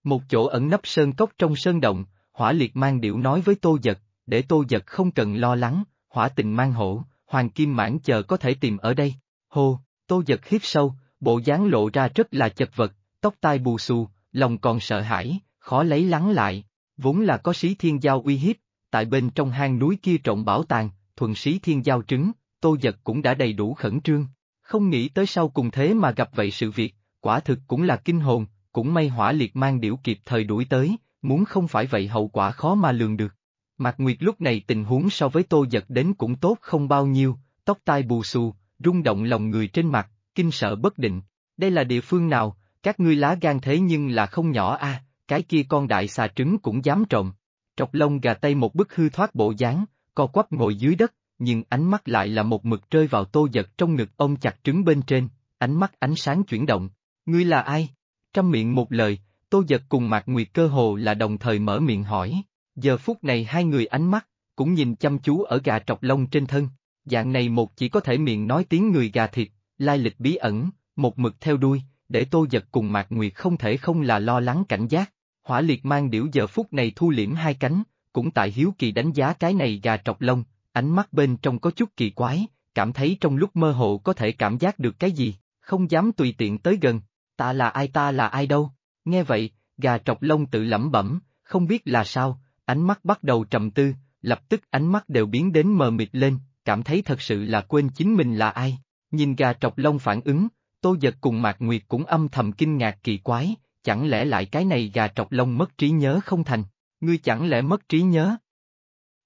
Speaker 1: Một chỗ ẩn nấp sơn cốc trong sơn động, hỏa liệt mang điểu nói với tô giật, để tô giật không cần lo lắng, hỏa tình mang hổ, hoàng kim mãn chờ có thể tìm ở đây, hô, tô giật hít sâu, bộ dáng lộ ra rất là chật vật, tóc tai bù xù, lòng còn sợ hãi, khó lấy lắng lại, Vốn là có sĩ thiên giao uy hiếp, tại bên trong hang núi kia trộn bảo tàng, thuần sĩ thiên giao trứng, tô giật cũng đã đầy đủ khẩn trương. Không nghĩ tới sau cùng thế mà gặp vậy sự việc, quả thực cũng là kinh hồn, cũng may hỏa liệt mang điểu kịp thời đuổi tới, muốn không phải vậy hậu quả khó mà lường được. Mạc Nguyệt lúc này tình huống so với tô giật đến cũng tốt không bao nhiêu, tóc tai bù xù, rung động lòng người trên mặt, kinh sợ bất định. Đây là địa phương nào, các ngươi lá gan thế nhưng là không nhỏ a à? cái kia con đại xà trứng cũng dám trộm. Trọc lông gà tây một bức hư thoát bộ dáng, co quắp ngồi dưới đất, nhưng ánh mắt lại là một mực rơi vào tô giật trong ngực ông chặt trứng bên trên, ánh mắt ánh sáng chuyển động. Ngươi là ai? Trăm miệng một lời, tô giật cùng Mạc Nguyệt cơ hồ là đồng thời mở miệng hỏi. Giờ phút này hai người ánh mắt, cũng nhìn chăm chú ở gà trọc lông trên thân. Dạng này một chỉ có thể miệng nói tiếng người gà thịt, lai lịch bí ẩn, một mực theo đuôi, để tô giật cùng Mạc Nguyệt không thể không là lo lắng cảnh giác. Hỏa liệt mang điểu giờ phút này thu liễm hai cánh, cũng tại hiếu kỳ đánh giá cái này gà trọc lông, ánh mắt bên trong có chút kỳ quái, cảm thấy trong lúc mơ hồ có thể cảm giác được cái gì, không dám tùy tiện tới gần, ta là ai ta là ai đâu. Nghe vậy, gà trọc lông tự lẩm bẩm, không biết là sao, ánh mắt bắt đầu trầm tư, lập tức ánh mắt đều biến đến mờ mịt lên, cảm thấy thật sự là quên chính mình là ai. Nhìn gà trọc lông phản ứng, Tô Giật cùng Mạc Nguyệt cũng âm thầm kinh ngạc kỳ quái, chẳng lẽ lại cái này gà trọc lông mất trí nhớ không thành, ngươi chẳng lẽ mất trí nhớ?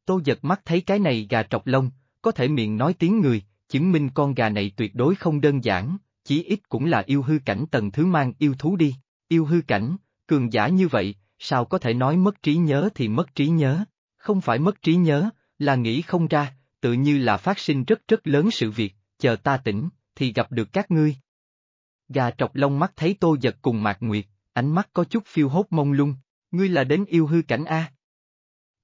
Speaker 1: Tô giật mắt thấy cái này gà trọc lông, có thể miệng nói tiếng người, chứng minh con gà này tuyệt đối không đơn giản, chí ít cũng là yêu hư cảnh tầng thứ mang yêu thú đi, yêu hư cảnh, cường giả như vậy, sao có thể nói mất trí nhớ thì mất trí nhớ, không phải mất trí nhớ, là nghĩ không ra, tự như là phát sinh rất rất lớn sự việc, chờ ta tỉnh, thì gặp được các ngươi. Gà trọc lông mắt thấy tô giật cùng mạc nguyệt, ánh mắt có chút phiêu hốt mông lung, ngươi là đến yêu hư cảnh A.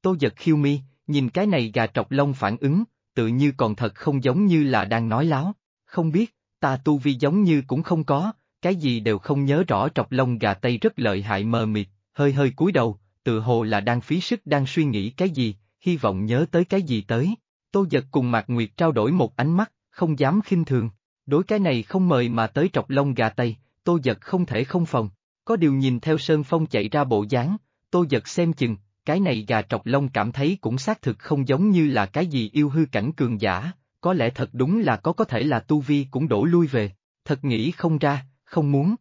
Speaker 1: Tô giật khiêu mi, nhìn cái này gà trọc lông phản ứng, tự như còn thật không giống như là đang nói láo, không biết, ta tu vi giống như cũng không có, cái gì đều không nhớ rõ trọc lông gà tây rất lợi hại mờ mịt, hơi hơi cúi đầu, tự hồ là đang phí sức đang suy nghĩ cái gì, hy vọng nhớ tới cái gì tới. Tô giật cùng Mạc Nguyệt trao đổi một ánh mắt, không dám khinh thường, đối cái này không mời mà tới trọc lông gà tây, tô giật không thể không phòng, có điều nhìn theo Sơn Phong chạy ra bộ dáng, tô giật xem chừng, cái này gà trọc lông cảm thấy cũng xác thực không giống như là cái gì yêu hư cảnh cường giả, có lẽ thật đúng là có có thể là tu vi cũng đổ lui về, thật nghĩ không ra, không muốn.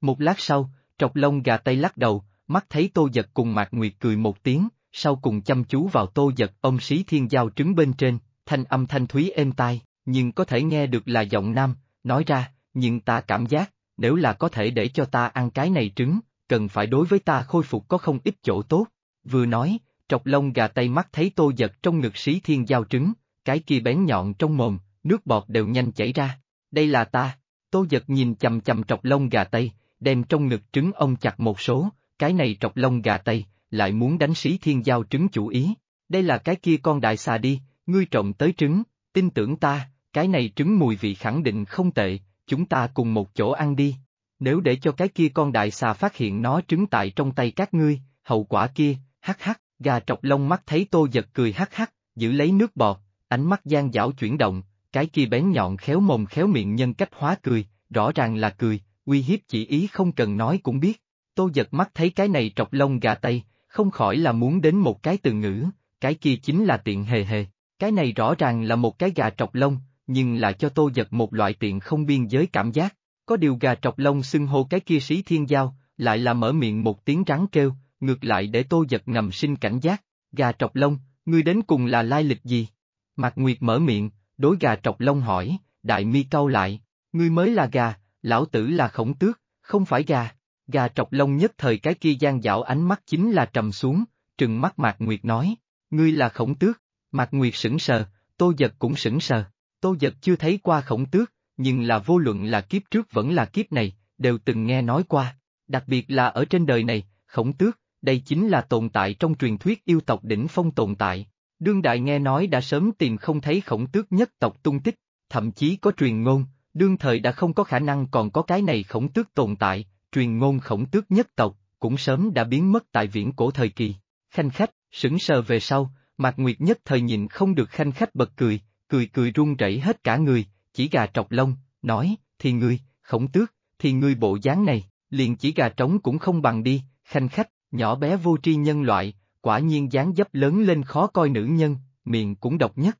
Speaker 1: Một lát sau, trọc lông gà tay lắc đầu, mắt thấy tô giật cùng Mạc Nguyệt cười một tiếng, sau cùng chăm chú vào tô giật ông sĩ thiên giao trứng bên trên, thanh âm thanh thúy êm tai, nhưng có thể nghe được là giọng nam, nói ra, nhưng ta cảm giác, nếu là có thể để cho ta ăn cái này trứng, cần phải đối với ta khôi phục có không ít chỗ tốt. Vừa nói, trọc lông gà tay mắt thấy tô giật trong ngực sĩ thiên giao trứng, cái kia bén nhọn trong mồm, nước bọt đều nhanh chảy ra. Đây là ta, tô giật nhìn chầm chầm trọc lông gà tây, đem trong ngực trứng ông chặt một số, cái này trọc lông gà tây, lại muốn đánh sĩ thiên giao trứng chủ ý. Đây là cái kia con đại xà đi, ngươi trộm tới trứng, tin tưởng ta, cái này trứng mùi vị khẳng định không tệ, chúng ta cùng một chỗ ăn đi. Nếu để cho cái kia con đại xà phát hiện nó trứng tại trong tay các ngươi, hậu quả kia, hắc hắc, gà trọc lông mắt thấy tô giật cười hắc hắc, giữ lấy nước bọt, ánh mắt gian dảo chuyển động, cái kia bén nhọn khéo mồm khéo miệng nhân cách hóa cười, rõ ràng là cười, uy hiếp chỉ ý không cần nói cũng biết. Tô giật mắt thấy cái này trọc lông gà tây, không khỏi là muốn đến một cái từ ngữ, cái kia chính là tiện hề hề, cái này rõ ràng là một cái gà trọc lông, nhưng là cho tô giật một loại tiện không biên giới cảm giác. Có điều gà trọc lông xưng hô cái kia sĩ thiên giao, lại là mở miệng một tiếng rắn kêu, ngược lại để tô giật ngầm sinh cảnh giác. Gà trọc lông, ngươi đến cùng là lai lịch gì? Mạc Nguyệt mở miệng, đối gà trọc lông hỏi, đại mi cau lại, ngươi mới là gà, lão tử là khổng tước, không phải gà. Gà trọc lông nhất thời cái kia gian dạo ánh mắt chính là trầm xuống, trừng mắt Mạc Nguyệt nói, ngươi là khổng tước, Mạc Nguyệt sững sờ, tô giật cũng sững sờ. Tô Dật chưa thấy qua khổng tước, nhưng là vô luận là kiếp trước vẫn là kiếp này, đều từng nghe nói qua. Đặc biệt là ở trên đời này, khổng tước, đây chính là tồn tại trong truyền thuyết yêu tộc đỉnh phong tồn tại. Đương đại nghe nói đã sớm tìm không thấy khổng tước nhất tộc tung tích, thậm chí có truyền ngôn, đương thời đã không có khả năng còn có cái này khổng tước tồn tại, truyền ngôn khổng tước nhất tộc, cũng sớm đã biến mất tại viễn cổ thời kỳ. Khanh khách, sững sờ về sau, Mạc Nguyệt nhất thời nhìn không được khanh khách bật cười, cười cười run rẩy hết cả người, chỉ gà trọc lông, nói, thì ngươi, khổng tước, thì ngươi bộ dáng này, liền chỉ gà trống cũng không bằng đi, khanh khách, nhỏ bé vô tri nhân loại, quả nhiên dáng dấp lớn lên khó coi nữ nhân, miệng cũng độc nhất.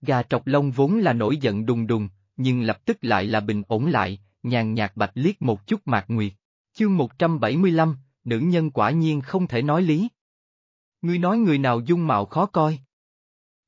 Speaker 1: Gà trọc lông vốn là nổi giận đùng đùng, nhưng lập tức lại là bình ổn lại, nhàn nhạt bạch liếc một chút mạc nguyệt. Chương 175, nữ nhân quả nhiên không thể nói lý. Ngươi nói người nào dung mạo khó coi.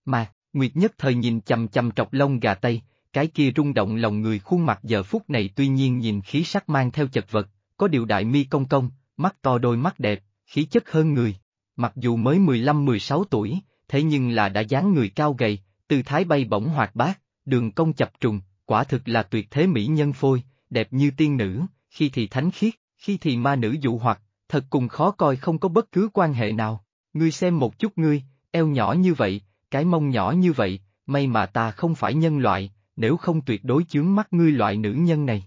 Speaker 1: Mà, Nguyệt nhất thời nhìn chầm chầm trọc lông gà tây, cái kia rung động lòng người khuôn mặt giờ phút này tuy nhiên nhìn khí sắc mang theo chật vật, có điều đại mi công công, mắt to đôi mắt đẹp, khí chất hơn người. Mặc dù mới 15-16 tuổi, thế nhưng là đã dáng người cao gầy, tư thái bay bổng hoạt bát, đường công chập trùng, quả thực là tuyệt thế mỹ nhân phôi, đẹp như tiên nữ, khi thì thánh khiết, khi thì ma nữ dụ hoặc, thật cùng khó coi không có bất cứ quan hệ nào. Ngươi xem một chút ngươi, eo nhỏ như vậy, cái mông nhỏ như vậy, may mà ta không phải nhân loại, nếu không tuyệt đối chướng mắt ngươi loại nữ nhân này.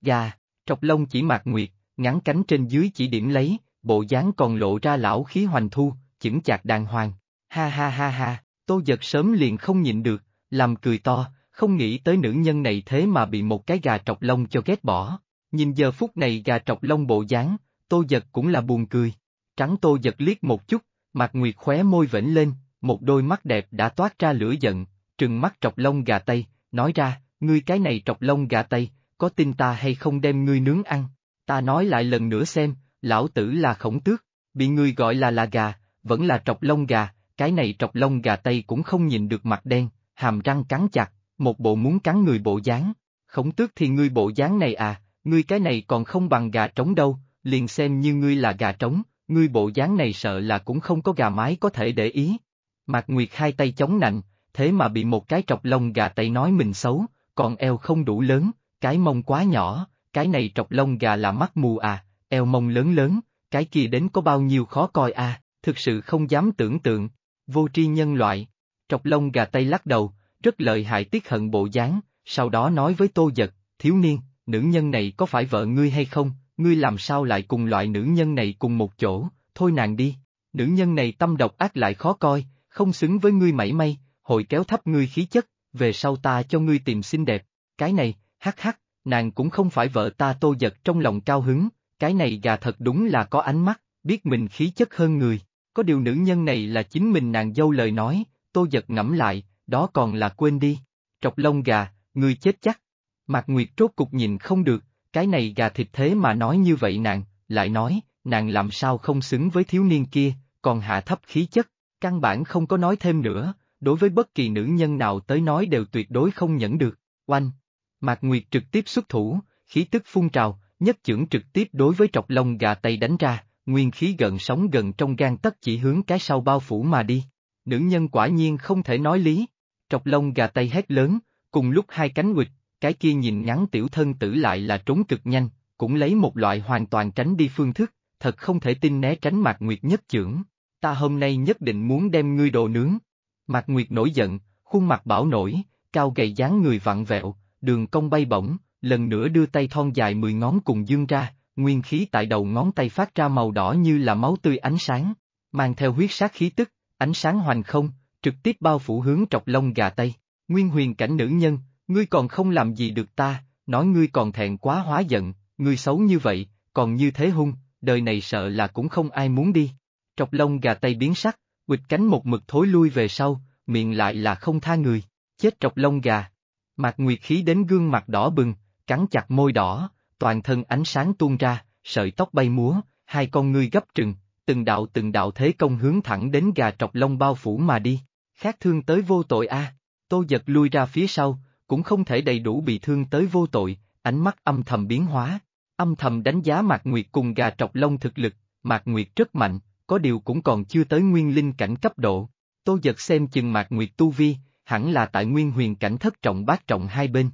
Speaker 1: Gà, trọc lông chỉ mạc nguyệt, ngắn cánh trên dưới chỉ điểm lấy, bộ dáng còn lộ ra lão khí hoành thu, chững chạc đàng hoàng. Ha ha ha ha, tô giật sớm liền không nhịn được, làm cười to, không nghĩ tới nữ nhân này thế mà bị một cái gà trọc lông cho ghét bỏ. Nhìn giờ phút này gà trọc lông bộ dáng, tô giật cũng là buồn cười. Trắng tô giật liếc một chút, mặt nguyệt khóe môi vểnh lên, một đôi mắt đẹp đã toát ra lửa giận, trừng mắt trọc lông gà tây, nói ra, ngươi cái này trọc lông gà tây, có tin ta hay không đem ngươi nướng ăn, ta nói lại lần nữa xem, lão tử là khổng tước, bị ngươi gọi là là gà, vẫn là trọc lông gà, cái này trọc lông gà tây cũng không nhìn được mặt đen, hàm răng cắn chặt, một bộ muốn cắn người bộ dáng, khổng tước thì ngươi bộ dáng này à, ngươi cái này còn không bằng gà trống đâu, liền xem như ngươi là gà trống, ngươi bộ dáng này sợ là cũng không có gà mái có thể để ý. Mạc Nguyệt hai tay chống nặng, thế mà bị một cái trọc lông gà tẩy nói mình xấu, còn eo không đủ lớn, cái mông quá nhỏ, cái này trọc lông gà là mắt mù à, eo mông lớn lớn, cái kia đến có bao nhiêu khó coi à, thực sự không dám tưởng tượng, vô tri nhân loại. Trọc lông gà tây lắc đầu, rất lợi hại tiếc hận bộ dáng, sau đó nói với tô giật, thiếu niên, nữ nhân này có phải vợ ngươi hay không, ngươi làm sao lại cùng loại nữ nhân này cùng một chỗ, thôi nàng đi, nữ nhân này tâm độc ác lại khó coi, không xứng với ngươi mảy may, hội kéo thấp ngươi khí chất, về sau ta cho ngươi tìm xinh đẹp, cái này, hắc hắc, nàng cũng không phải vợ ta tô giật trong lòng cao hứng, cái này gà thật đúng là có ánh mắt, biết mình khí chất hơn người, có điều nữ nhân này là chính mình nàng dâu lời nói, tô giật ngẫm lại, đó còn là quên đi, trọc lông gà, ngươi chết chắc. mặt Nguyệt trốt cục nhìn không được, cái này gà thịt thế mà nói như vậy nàng, lại nói, nàng làm sao không xứng với thiếu niên kia, còn hạ thấp khí chất, Căn bản không có nói thêm nữa, đối với bất kỳ nữ nhân nào tới nói đều tuyệt đối không nhẫn được, oanh. Mạc Nguyệt trực tiếp xuất thủ, khí tức phun trào, nhất chưởng trực tiếp đối với trọc lông gà tay đánh ra, nguyên khí gần sóng gần trong gan tất chỉ hướng cái sau bao phủ mà đi. Nữ nhân quả nhiên không thể nói lý, trọc lông gà tay hét lớn, cùng lúc hai cánh Nguyệt, cái kia nhìn ngắn tiểu thân tử lại là trốn cực nhanh, cũng lấy một loại hoàn toàn tránh đi phương thức, thật không thể tin né tránh Mạc Nguyệt nhất chưởng, ta hôm nay nhất định muốn đem ngươi đồ nướng. Mạc Nguyệt nổi giận, khuôn mặt bảo nổi, cao gầy dáng người vặn vẹo, đường cong bay bổng, lần nữa đưa tay thon dài mười ngón cùng dương ra, nguyên khí tại đầu ngón tay phát ra màu đỏ như là máu tươi ánh sáng, mang theo huyết sát khí tức, ánh sáng hoành không, trực tiếp bao phủ hướng trọc lông gà tây. Nguyên huyền cảnh nữ nhân, ngươi còn không làm gì được ta, nói ngươi còn thẹn quá hóa giận, ngươi xấu như vậy, còn như thế hung, đời này sợ là cũng không ai muốn đi chọc lông gà tay biến sắc, quịch cánh một mực thối lui về sau, miệng lại là không tha người, chết chọc lông gà. Mạc Nguyệt khí đến gương mặt đỏ bừng, cắn chặt môi đỏ, toàn thân ánh sáng tuôn ra, sợi tóc bay múa, hai con ngươi gấp trừng, từng đạo từng đạo thế công hướng thẳng đến gà trọc lông bao phủ mà đi, khác thương tới vô tội a. À. Tô giật lui ra phía sau, cũng không thể đầy đủ bị thương tới vô tội, ánh mắt âm thầm biến hóa, âm thầm đánh giá Mạc Nguyệt cùng gà trọc lông thực lực, Mạc Nguyệt rất mạnh, có điều cũng còn chưa tới nguyên linh cảnh cấp độ. Tô giật xem chừng mạc nguyệt tu vi, hẳn là tại nguyên huyền cảnh thất trọng bát trọng hai bên.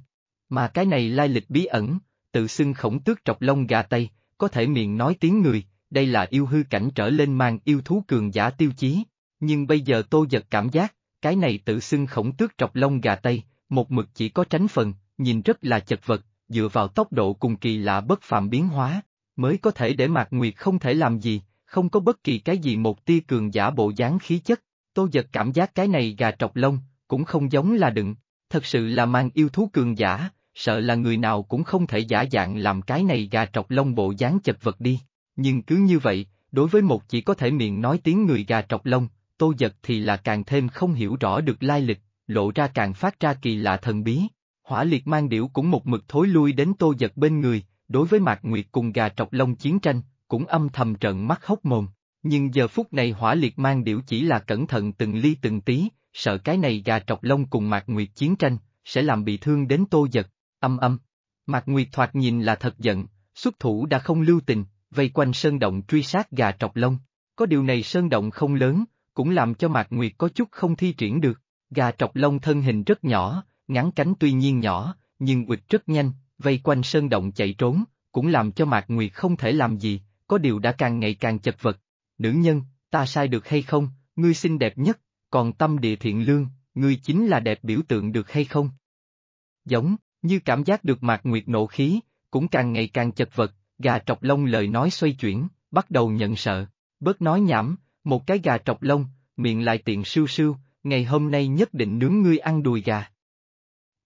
Speaker 1: Mà cái này lai lịch bí ẩn, tự xưng khổng tước trọc lông gà tây, có thể miệng nói tiếng người, đây là yêu hư cảnh trở lên mang yêu thú cường giả tiêu chí. Nhưng bây giờ tô giật cảm giác, cái này tự xưng khổng tước trọc lông gà tây, một mực chỉ có tránh phần, nhìn rất là chật vật, dựa vào tốc độ cùng kỳ lạ bất phạm biến hóa, mới có thể để Mạc Nguyệt không thể làm gì, không có bất kỳ cái gì một tia cường giả bộ dáng khí chất, tô giật cảm giác cái này gà trọc lông, cũng không giống là đựng, thật sự là mang yêu thú cường giả, sợ là người nào cũng không thể giả dạng làm cái này gà trọc lông bộ dáng chật vật đi, nhưng cứ như vậy, đối với một chỉ có thể miệng nói tiếng người gà trọc lông, tô giật thì là càng thêm không hiểu rõ được lai lịch, lộ ra càng phát ra kỳ lạ thần bí. Hỏa liệt mang điểu cũng một mực thối lui đến tô giật bên người, đối với Mạc Nguyệt cùng gà trọc lông chiến tranh, cũng âm thầm trợn mắt hốc mồm. Nhưng giờ phút này hỏa liệt mang điểu chỉ là cẩn thận từng ly từng tí, sợ cái này gà trọc lông cùng Mạc Nguyệt chiến tranh, sẽ làm bị thương đến tô giật, âm âm. Mạc Nguyệt thoạt nhìn là thật giận, xuất thủ đã không lưu tình, vây quanh sơn động truy sát gà trọc lông. Có điều này sơn động không lớn, cũng làm cho Mạc Nguyệt có chút không thi triển được. Gà trọc lông thân hình rất nhỏ, ngắn cánh tuy nhiên nhỏ, nhưng quịch rất nhanh, vây quanh sơn động chạy trốn, cũng làm cho Mạc Nguyệt không thể làm gì, có điều đã càng ngày càng chật vật. Nữ nhân, ta sai được hay không, ngươi xinh đẹp nhất, còn tâm địa thiện lương, ngươi chính là đẹp biểu tượng được hay không? Giống, như cảm giác được mạc nguyệt nộ khí, cũng càng ngày càng chật vật, gà trọc lông lời nói xoay chuyển, bắt đầu nhận sợ, bớt nói nhảm, một cái gà trọc lông, miệng lại tiện sưu sưu, ngày hôm nay nhất định nướng ngươi ăn đùi gà.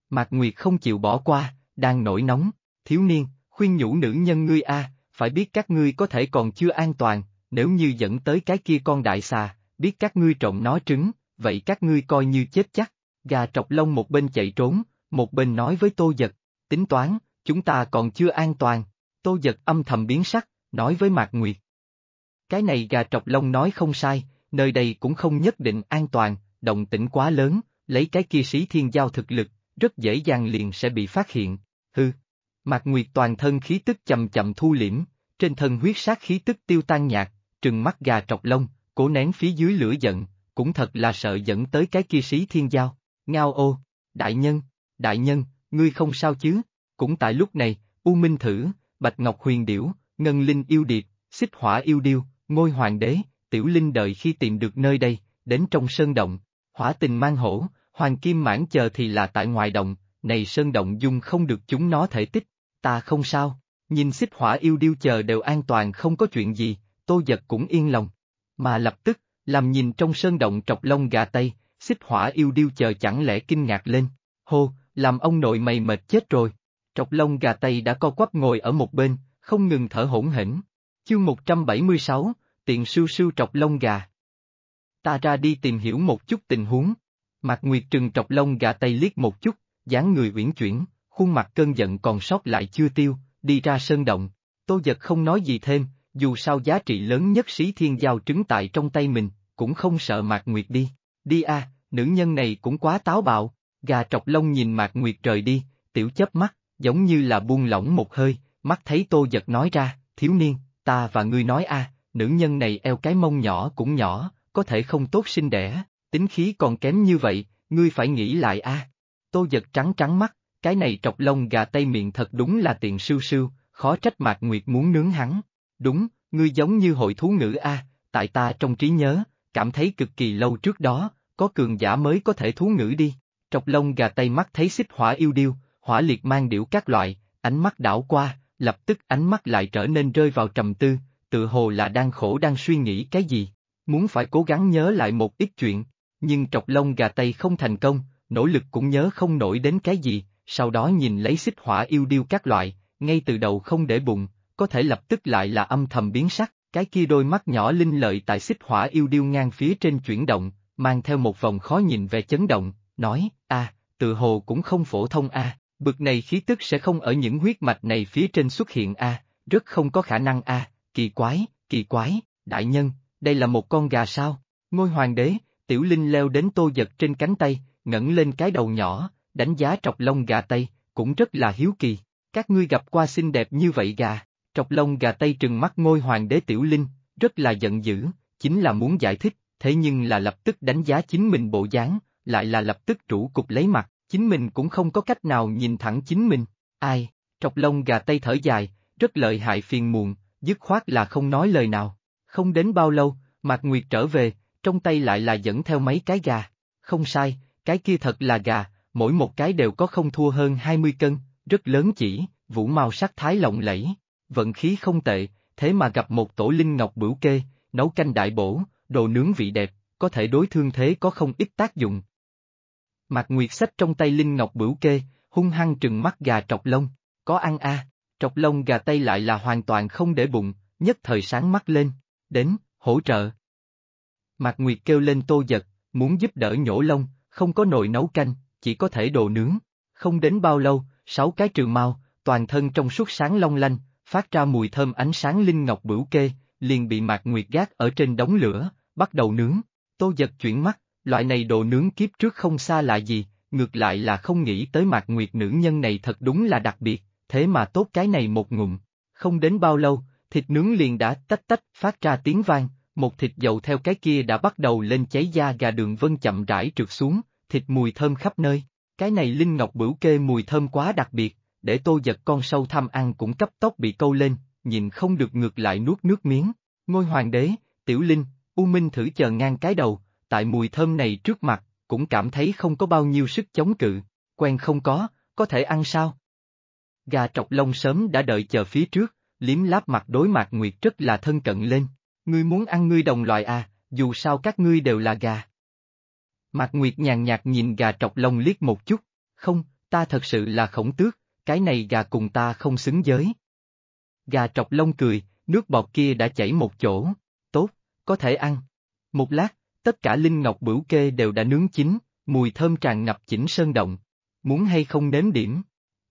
Speaker 1: Mạc Nguyệt không chịu bỏ qua, đang nổi nóng, thiếu niên, khuyên nhủ nữ nhân ngươi a, à, phải biết các ngươi có thể còn chưa an toàn, nếu như dẫn tới cái kia con đại xà, biết các ngươi trộm nó trứng, vậy các ngươi coi như chết chắc. Gà trọc lông một bên chạy trốn, một bên nói với tô giật, tính toán, chúng ta còn chưa an toàn. Tô giật âm thầm biến sắc, nói với Mạc Nguyệt. Cái này gà trọc lông nói không sai, nơi đây cũng không nhất định an toàn, động tĩnh quá lớn, lấy cái kia sĩ thiên giao thực lực, rất dễ dàng liền sẽ bị phát hiện. hư, Mạc Nguyệt toàn thân khí tức chậm chậm thu liễm, trên thân huyết sát khí tức tiêu tan nhạt, trừng mắt gà trọc lông, cố nén phía dưới lửa giận, cũng thật là sợ dẫn tới cái kia sĩ thiên giao. Ngao ô, đại nhân, đại nhân, ngươi không sao chứ? Cũng tại lúc này, U Minh Thử, Bạch Ngọc Huyền Điểu, Ngân Linh Yêu Điệp, Xích Hỏa Yêu Điêu, Ngôi Hoàng Đế, Tiểu Linh đợi khi tìm được nơi đây, đến trong sơn động, hỏa tình mang hổ, Hoàng Kim mãn chờ thì là tại ngoài động, này sơn động dung không được chúng nó thể tích, ta không sao, Nhìn xích hỏa yêu điêu chờ đều an toàn không có chuyện gì, tô giật cũng yên lòng. Mà lập tức, làm nhìn trong sơn động trọc lông gà tây, xích hỏa yêu điêu chờ chẳng lẽ kinh ngạc lên. Hô, làm ông nội mày mệt chết rồi. Trọc lông gà tây đã co quắp ngồi ở một bên, không ngừng thở hổn hỉnh Chương 176, tiện sưu sưu trọc lông gà. Ta ra đi tìm hiểu một chút tình huống. mặt Nguyệt Trừng trọc lông gà tây liếc một chút, dáng người uyển chuyển, khuôn mặt cơn giận còn sót lại chưa tiêu, đi ra sơn động, Tô Giật không nói gì thêm, dù sao giá trị lớn nhất sĩ thiên giao trứng tại trong tay mình, cũng không sợ Mạc Nguyệt đi. Đi a, à, nữ nhân này cũng quá táo bạo, gà trọc lông nhìn Mạc Nguyệt rời đi, tiểu chấp mắt, giống như là buông lỏng một hơi, mắt thấy Tô Giật nói ra, thiếu niên, ta và ngươi nói a, à, nữ nhân này eo cái mông nhỏ cũng nhỏ, có thể không tốt sinh đẻ, tính khí còn kém như vậy, ngươi phải nghĩ lại a. À. Tô Giật trắng trắng mắt, cái này trọc lông gà tây miệng thật đúng là tiền sưu sưu, khó trách Mạc Nguyệt muốn nướng hắn. Đúng, ngươi giống như hội thú ngữ A, tại ta trong trí nhớ, cảm thấy cực kỳ lâu trước đó, có cường giả mới có thể thú ngữ đi. Trọc lông gà tây mắt thấy xích hỏa yêu điêu, hỏa liệt mang điểu các loại, ánh mắt đảo qua, lập tức ánh mắt lại trở nên rơi vào trầm tư, tự hồ là đang khổ đang suy nghĩ cái gì, muốn phải cố gắng nhớ lại một ít chuyện, nhưng trọc lông gà tây không thành công, nỗ lực cũng nhớ không nổi đến cái gì, sau đó nhìn lấy xích hỏa yêu điêu các loại, ngay từ đầu không để bụng, có thể lập tức lại là âm thầm biến sắc, cái kia đôi mắt nhỏ linh lợi tại xích hỏa yêu điêu ngang phía trên chuyển động, mang theo một vòng khó nhìn về chấn động, nói, a, à, tự hồ cũng không phổ thông a, bực này khí tức sẽ không ở những huyết mạch này phía trên xuất hiện a, rất không có khả năng a, kỳ quái, kỳ quái, đại nhân, đây là một con gà sao? Ngôi hoàng đế, tiểu linh leo đến tô giật trên cánh tay, ngẩng lên cái đầu nhỏ, đánh giá trọc lông gà Tây, cũng rất là hiếu kỳ. Các ngươi gặp qua xinh đẹp như vậy gà, trọc lông gà Tây trừng mắt ngôi hoàng đế Tiểu Linh, rất là giận dữ, chính là muốn giải thích, thế nhưng là lập tức đánh giá chính mình bộ dáng, lại là lập tức trụ cục lấy mặt, chính mình cũng không có cách nào nhìn thẳng chính mình. Ai, trọc lông gà Tây thở dài, rất lợi hại phiền muộn, dứt khoát là không nói lời nào. Không đến bao lâu, Mạc Nguyệt trở về, trong tay lại là dẫn theo mấy cái gà. Không sai, cái kia thật là gà, mỗi một cái đều có không thua hơn 20 cân, rất lớn chỉ, vũ màu sắc thái lộng lẫy, vận khí không tệ, thế mà gặp một tổ linh ngọc bửu kê, nấu canh đại bổ, đồ nướng vị đẹp, có thể đối thương thế có không ít tác dụng. Mạc Nguyệt sách trong tay linh ngọc bửu kê, hung hăng trừng mắt gà trọc lông, có ăn a à? trọc lông gà tay lại là hoàn toàn không để bụng, nhất thời sáng mắt lên, đến, hỗ trợ. Mạc Nguyệt kêu lên tô giật, muốn giúp đỡ nhổ lông, không có nồi nấu canh, chỉ có thể đồ nướng. Không đến bao lâu, sáu cái trường mau, toàn thân trong suốt sáng long lanh, phát ra mùi thơm ánh sáng linh ngọc bửu kê, liền bị Mạc Nguyệt gác ở trên đống lửa, bắt đầu nướng. Tô giật chuyển mắt, loại này đồ nướng kiếp trước không xa lạ gì, ngược lại là không nghĩ tới Mạc Nguyệt nữ nhân này thật đúng là đặc biệt, thế mà tốt cái này một ngụm. Không đến bao lâu, thịt nướng liền đã tách tách phát ra tiếng vang, một thịt dầu theo cái kia đã bắt đầu lên cháy da gà đường vân chậm rãi trượt xuống, thịt mùi thơm khắp nơi. Cái này linh ngọc bửu kê mùi thơm quá đặc biệt, để tô giật con sâu tham ăn cũng cấp tốc bị câu lên, nhìn không được ngược lại nuốt nước miếng. Ngôi hoàng đế, tiểu linh, U Minh thử chờ ngang cái đầu, tại mùi thơm này trước mặt, cũng cảm thấy không có bao nhiêu sức chống cự, quen không có, có thể ăn sao? Gà trọc lông sớm đã đợi chờ phía trước, liếm láp mặt đối mặt Nguyệt rất là thân cận lên, ngươi muốn ăn ngươi đồng loại à, dù sao các ngươi đều là gà. Mạc Nguyệt nhàn nhạt nhìn gà trọc lông liếc một chút, không, ta thật sự là khổng tước, cái này gà cùng ta không xứng giới. Gà trọc lông cười, nước bọt kia đã chảy một chỗ, tốt, có thể ăn. Một lát, tất cả linh ngọc bửu kê đều đã nướng chín, mùi thơm tràn ngập chỉnh sơn động. Muốn hay không nếm điểm?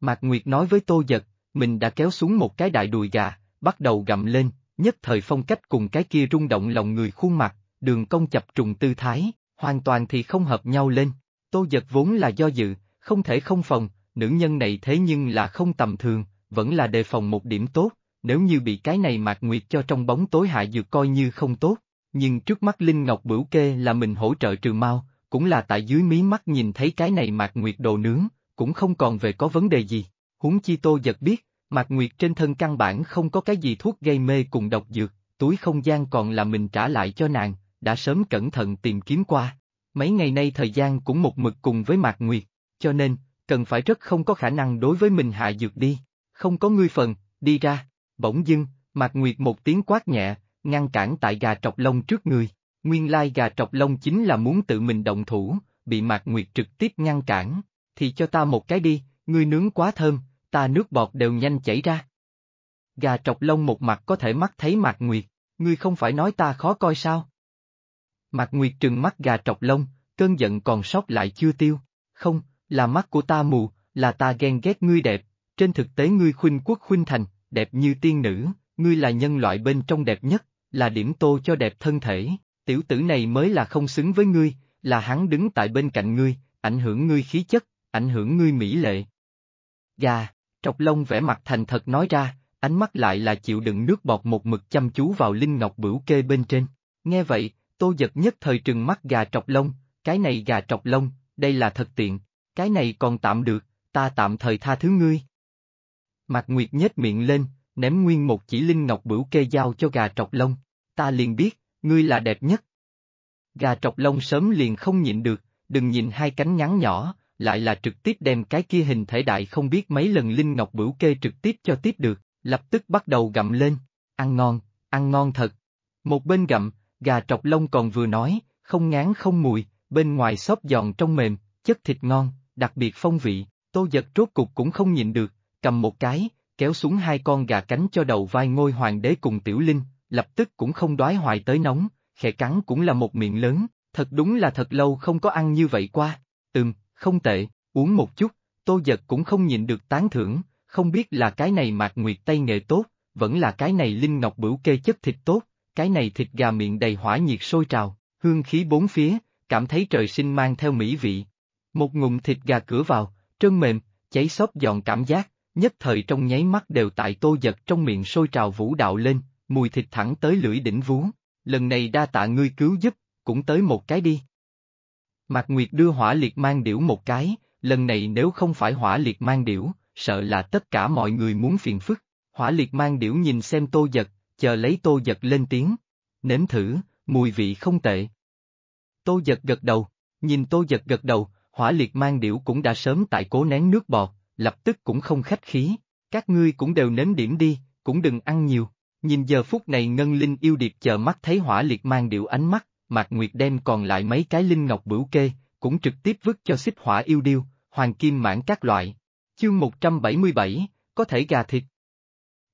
Speaker 1: Mạc Nguyệt nói với Tô Giật, mình đã kéo xuống một cái đại đùi gà, bắt đầu gặm lên, nhất thời phong cách cùng cái kia rung động lòng người khuôn mặt, đường cong chập trùng tư thái, hoàn toàn thì không hợp nhau lên. Tô giật vốn là do dự, không thể không phòng, nữ nhân này thế nhưng là không tầm thường, vẫn là đề phòng một điểm tốt, nếu như bị cái này mạc nguyệt cho trong bóng tối hại dược coi như không tốt, nhưng trước mắt Linh Ngọc bửu kê là mình hỗ trợ trừ mau, cũng là tại dưới mí mắt nhìn thấy cái này mạc nguyệt đồ nướng, cũng không còn về có vấn đề gì. Huống chi tô giật biết, mạc nguyệt trên thân căn bản không có cái gì thuốc gây mê cùng độc dược, túi không gian còn là mình trả lại cho nàng, đã sớm cẩn thận tìm kiếm qua. Mấy ngày nay thời gian cũng một mực cùng với Mạc Nguyệt, cho nên, cần phải rất không có khả năng đối với mình hạ dược đi. Không có ngươi phần, đi ra. Bỗng dưng, Mạc Nguyệt một tiếng quát nhẹ, ngăn cản tại gà trọc lông trước người. Nguyên lai gà trọc lông chính là muốn tự mình động thủ, bị Mạc Nguyệt trực tiếp ngăn cản. Thì cho ta một cái đi, ngươi nướng quá thơm, ta nước bọt đều nhanh chảy ra. Gà trọc lông một mặt có thể mắt thấy Mạc Nguyệt, ngươi không phải nói ta khó coi sao? Mạc Nguyệt trừng mắt gà trọc lông, cơn giận còn sót lại chưa tiêu. Không, là mắt của ta mù, là ta ghen ghét ngươi đẹp, trên thực tế ngươi khuynh quốc khuynh thành, đẹp như tiên nữ, ngươi là nhân loại bên trong đẹp nhất, là điểm tô cho đẹp thân thể, tiểu tử này mới là không xứng với ngươi, là hắn đứng tại bên cạnh ngươi, ảnh hưởng ngươi khí chất, ảnh hưởng ngươi mỹ lệ. Gà, trọc lông vẽ mặt thành thật nói ra, ánh mắt lại là chịu đựng nước bọt một mực chăm chú vào linh ngọc bửu kê bên trên. Nghe vậy, Tô giật nhất thời trừng mắt gà trọc lông, cái này gà trọc lông, đây là thật tiện, cái này còn tạm được, ta tạm thời tha thứ ngươi. Mạc Nguyệt nhếch miệng lên, ném nguyên một chỉ linh ngọc bửu kê giao cho gà trọc lông, ta liền biết, ngươi là đẹp nhất. Gà trọc lông sớm liền không nhịn được, đừng nhìn hai cánh ngắn nhỏ, lại là trực tiếp đem cái kia hình thể đại không biết mấy lần linh ngọc bửu kê trực tiếp cho tiếp được, lập tức bắt đầu gặm lên, ăn ngon, ăn ngon thật. Một bên gặm, gà trọc lông còn vừa nói, không ngán không mùi, bên ngoài xốp giòn trong mềm, chất thịt ngon, đặc biệt phong vị, tô giật rốt cục cũng không nhịn được, cầm một cái, kéo xuống hai con gà cánh cho đầu vai ngôi hoàng đế cùng tiểu linh, lập tức cũng không đói hoài tới nóng, khẽ cắn cũng là một miệng lớn, thật đúng là thật lâu không có ăn như vậy qua, ừm, không tệ, uống một chút, tô giật cũng không nhịn được tán thưởng, không biết là cái này mạc nguyệt tay nghề tốt, vẫn là cái này linh ngọc bửu kê chất thịt tốt, cái này thịt gà miệng đầy hỏa nhiệt sôi trào, hương khí bốn phía, cảm thấy trời sinh mang theo mỹ vị. Một ngụm thịt gà cửa vào, trơn mềm, cháy xóp giòn cảm giác, nhất thời trong nháy mắt đều tại tô giật trong miệng sôi trào vũ đạo lên, mùi thịt thẳng tới lưỡi đỉnh vú. Lần này đa tạ ngươi cứu giúp, cũng tới một cái đi. Mạc Nguyệt đưa hỏa liệt mang điểu một cái, lần này nếu không phải hỏa liệt mang điểu, sợ là tất cả mọi người muốn phiền phức. Hỏa liệt mang điểu nhìn xem tô giật, chờ lấy tô giật lên tiếng. Nếm thử, mùi vị không tệ. Tô giật gật đầu, nhìn tô giật gật đầu, hỏa liệt mang điểu cũng đã sớm tại cố nén nước bọt, lập tức cũng không khách khí. Các ngươi cũng đều nếm điểm đi, cũng đừng ăn nhiều. Nhìn giờ phút này ngân linh yêu điệp chờ mắt thấy hỏa liệt mang điệu ánh mắt, Mạc Nguyệt đem còn lại mấy cái linh ngọc bửu kê, cũng trực tiếp vứt cho xích hỏa yêu điêu, hoàng kim mãn các loại. Chương 177, có thể gà thịt.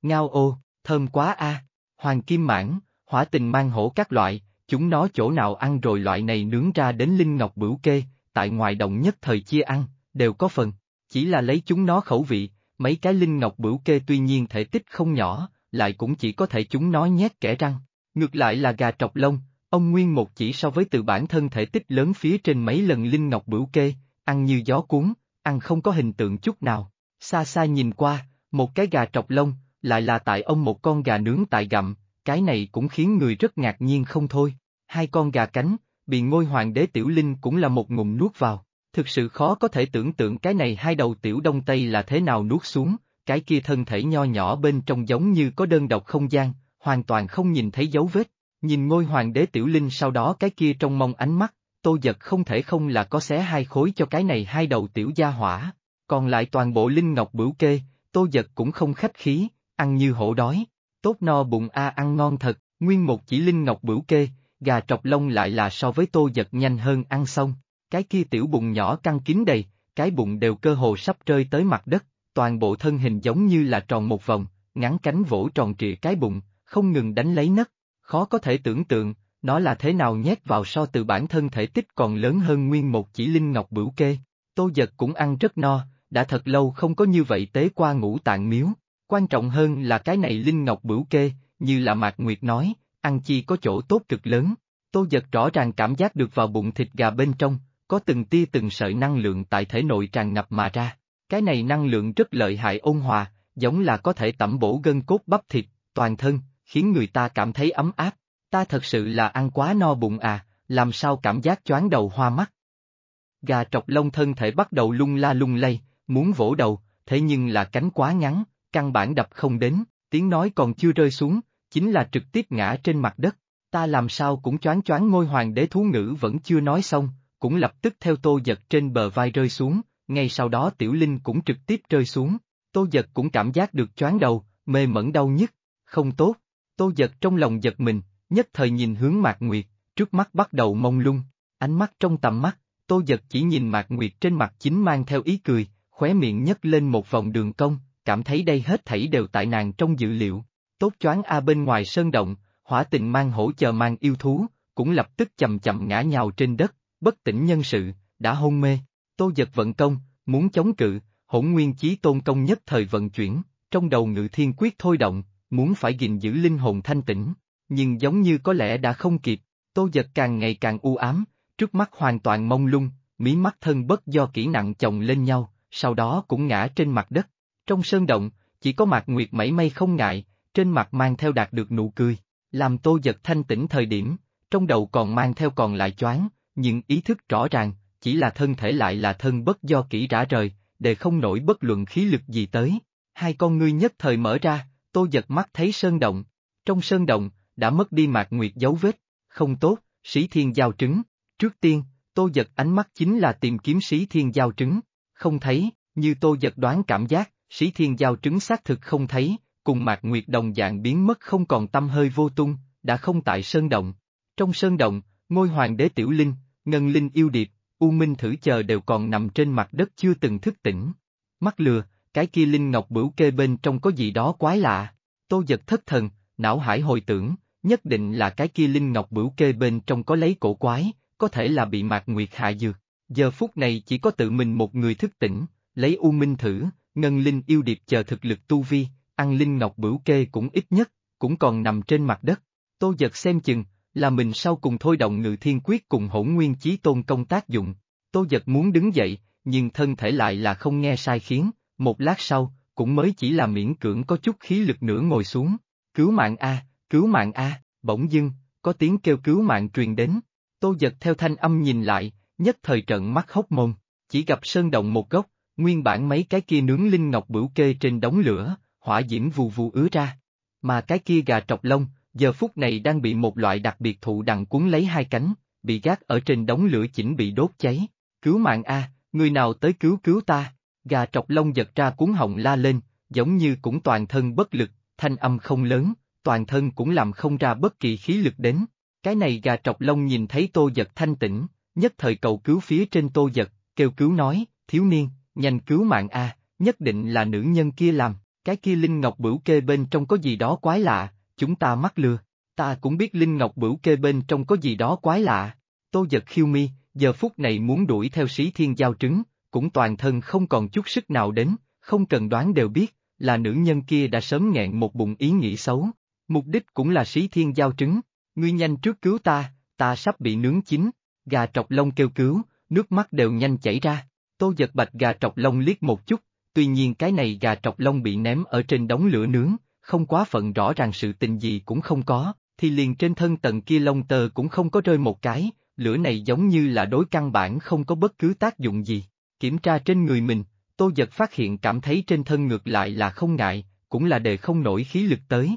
Speaker 1: Ngao ô, thơm quá a. À hoàng kim mãn, hỏa tình mang hổ các loại, chúng nó chỗ nào ăn rồi loại này nướng ra đến linh ngọc bửu kê, tại ngoài đồng nhất thời chia ăn, đều có phần, chỉ là lấy chúng nó khẩu vị, mấy cái linh ngọc bửu kê tuy nhiên thể tích không nhỏ, lại cũng chỉ có thể chúng nó nhét kẻ răng, ngược lại là gà trọc lông, ông Nguyên một chỉ so với từ bản thân thể tích lớn phía trên mấy lần linh ngọc bửu kê, ăn như gió cuốn, ăn không có hình tượng chút nào, xa xa nhìn qua, một cái gà trọc lông, lại là tại ông một con gà nướng tại gặm, cái này cũng khiến người rất ngạc nhiên không thôi. Hai con gà cánh, bị ngôi hoàng đế tiểu linh cũng là một ngụm nuốt vào, thực sự khó có thể tưởng tượng cái này hai đầu tiểu đông tây là thế nào nuốt xuống, cái kia thân thể nho nhỏ bên trong giống như có đơn độc không gian, hoàn toàn không nhìn thấy dấu vết. Nhìn ngôi hoàng đế tiểu linh sau đó cái kia trong mong ánh mắt, tô giật không thể không là có xé hai khối cho cái này hai đầu tiểu gia hỏa, còn lại toàn bộ linh ngọc bửu kê, tô giật cũng không khách khí, ăn như hổ đói, tốt no bụng a ăn ngon thật, nguyên một chỉ linh ngọc bửu kê, gà trọc lông lại là so với tô giật nhanh hơn ăn xong, cái kia tiểu bụng nhỏ căng kín đầy, cái bụng đều cơ hồ sắp rơi tới mặt đất, toàn bộ thân hình giống như là tròn một vòng, ngắn cánh vỗ tròn trịa cái bụng, không ngừng đánh lấy nấc, khó có thể tưởng tượng, nó là thế nào nhét vào so từ bản thân thể tích còn lớn hơn nguyên một chỉ linh ngọc bửu kê. Tô giật cũng ăn rất no, đã thật lâu không có như vậy tế qua ngũ tạng miếu, Quan trọng hơn là cái này linh ngọc bửu kê, như là Mạc Nguyệt nói, ăn chi có chỗ tốt cực lớn. Tô giật rõ ràng cảm giác được vào bụng thịt gà bên trong, có từng tia từng sợi năng lượng tại thể nội tràn ngập mà ra. Cái này năng lượng rất lợi hại ôn hòa, giống là có thể tẩm bổ gân cốt bắp thịt, toàn thân, khiến người ta cảm thấy ấm áp. Ta thật sự là ăn quá no bụng à, làm sao cảm giác choáng đầu hoa mắt. Gà trọc lông thân thể bắt đầu lung la lung lay, muốn vỗ đầu, thế nhưng là cánh quá ngắn, căn bản đập không đến, tiếng nói còn chưa rơi xuống, chính là trực tiếp ngã trên mặt đất. Ta làm sao cũng choáng choáng ngôi hoàng đế thú ngữ vẫn chưa nói xong, cũng lập tức theo tô giật trên bờ vai rơi xuống, ngay sau đó tiểu linh cũng trực tiếp rơi xuống, tô giật cũng cảm giác được choáng đầu, mê mẫn đau nhức, không tốt, tô giật trong lòng giật mình, nhất thời nhìn hướng mạc nguyệt, trước mắt bắt đầu mông lung, ánh mắt trong tầm mắt, tô giật chỉ nhìn mạc nguyệt trên mặt chính mang theo ý cười, khóe miệng nhấc lên một vòng đường cong, cảm thấy đây hết thảy đều tại nàng trong dự liệu. Tốt choáng A bên ngoài sơn động, hỏa tình mang hổ chờ mang yêu thú, cũng lập tức chậm chậm ngã nhào trên đất, bất tỉnh nhân sự, đã hôn mê. Tô giật vận công, muốn chống cự, hỗn nguyên chí tôn công nhất thời vận chuyển, trong đầu ngự thiên quyết thôi động, muốn phải gìn giữ linh hồn thanh tĩnh, nhưng giống như có lẽ đã không kịp, tô giật càng ngày càng u ám, trước mắt hoàn toàn mông lung, mí mắt thân bất do kỹ nặng chồng lên nhau, sau đó cũng ngã trên mặt đất, trong sơn động, chỉ có Mạc Nguyệt mảy may không ngại, trên mặt mang theo đạt được nụ cười, làm tô giật thanh tỉnh thời điểm, trong đầu còn mang theo còn lại choáng, những ý thức rõ ràng, chỉ là thân thể lại là thân bất do kỹ rã rời, để không nổi bất luận khí lực gì tới. Hai con ngươi nhất thời mở ra, tô giật mắt thấy sơn động. Trong sơn động, đã mất đi mạc nguyệt dấu vết, không tốt, sĩ thiên giao trứng. Trước tiên, tô giật ánh mắt chính là tìm kiếm sĩ thiên giao trứng, không thấy, như tô giật đoán cảm giác, Sĩ Thiên Giao trứng xác thực không thấy, cùng Mạc Nguyệt đồng dạng biến mất không còn tâm hơi vô tung, đã không tại Sơn Động. Trong Sơn Động, ngôi hoàng đế Tiểu Linh, Ngân Linh yêu điệp, U Minh thử chờ đều còn nằm trên mặt đất chưa từng thức tỉnh. Mắt lừa, cái kia Linh Ngọc bửu kê bên trong có gì đó quái lạ. Tô giật thất thần, não hải hồi tưởng, nhất định là cái kia Linh Ngọc bửu kê bên trong có lấy cổ quái, có thể là bị Mạc Nguyệt hạ dược. Giờ phút này chỉ có tự mình một người thức tỉnh, lấy U Minh thử, ngân linh yêu điệp chờ thực lực tu vi, ăn linh ngọc bửu kê cũng ít nhất, cũng còn nằm trên mặt đất. Tô giật xem chừng, là mình sau cùng thôi động ngự thiên quyết cùng hỗn nguyên chí tôn công tác dụng. Tô giật muốn đứng dậy, nhưng thân thể lại là không nghe sai khiến, một lát sau, cũng mới chỉ là miễn cưỡng có chút khí lực nữa ngồi xuống. Cứu mạng A, cứu mạng A, bỗng dưng, có tiếng kêu cứu mạng truyền đến. Tô giật theo thanh âm nhìn lại, nhất thời trận mắt hốc môn, chỉ gặp sơn động một góc, nguyên bản mấy cái kia nướng linh ngọc bửu kê trên đống lửa, hỏa diễm vù vù ứa ra. Mà cái kia gà trọc lông, giờ phút này đang bị một loại đặc biệt thụ đằng cuốn lấy hai cánh, bị gác ở trên đống lửa chỉnh bị đốt cháy. Cứu mạng A, người nào tới cứu cứu ta, gà trọc lông giật ra cuốn hồng la lên, giống như cũng toàn thân bất lực, thanh âm không lớn, toàn thân cũng làm không ra bất kỳ khí lực đến. Cái này gà trọc lông nhìn thấy tô giật thanh tĩnh, nhất thời cầu cứu phía trên tô giật, kêu cứu nói, thiếu niên, Nhanh cứu mạng a, nhất định là nữ nhân kia làm, cái kia Linh Ngọc Bửu kê bên trong có gì đó quái lạ, chúng ta mắc lừa. Ta cũng biết Linh Ngọc Bửu kê bên trong có gì đó quái lạ. Tô giật khiêu mi, giờ phút này muốn đuổi theo sĩ thiên giao trứng, cũng toàn thân không còn chút sức nào đến, không cần đoán đều biết, là nữ nhân kia đã sớm nghẹn một bụng ý nghĩ xấu. Mục đích cũng là sĩ thiên giao trứng, ngươi nhanh trước cứu ta, ta sắp bị nướng chín, gà trọc lông kêu cứu, nước mắt đều nhanh chảy ra. Tô giật bạch gà trọc lông liếc một chút, tuy nhiên cái này gà trọc lông bị ném ở trên đống lửa nướng, không quá phận rõ ràng sự tình gì cũng không có, thì liền trên thân tầng kia lông tơ cũng không có rơi một cái, lửa này giống như là đối căn bản không có bất cứ tác dụng gì. Kiểm tra trên người mình, Tô Giật phát hiện cảm thấy trên thân ngược lại là không ngại, cũng là đề không nổi khí lực tới.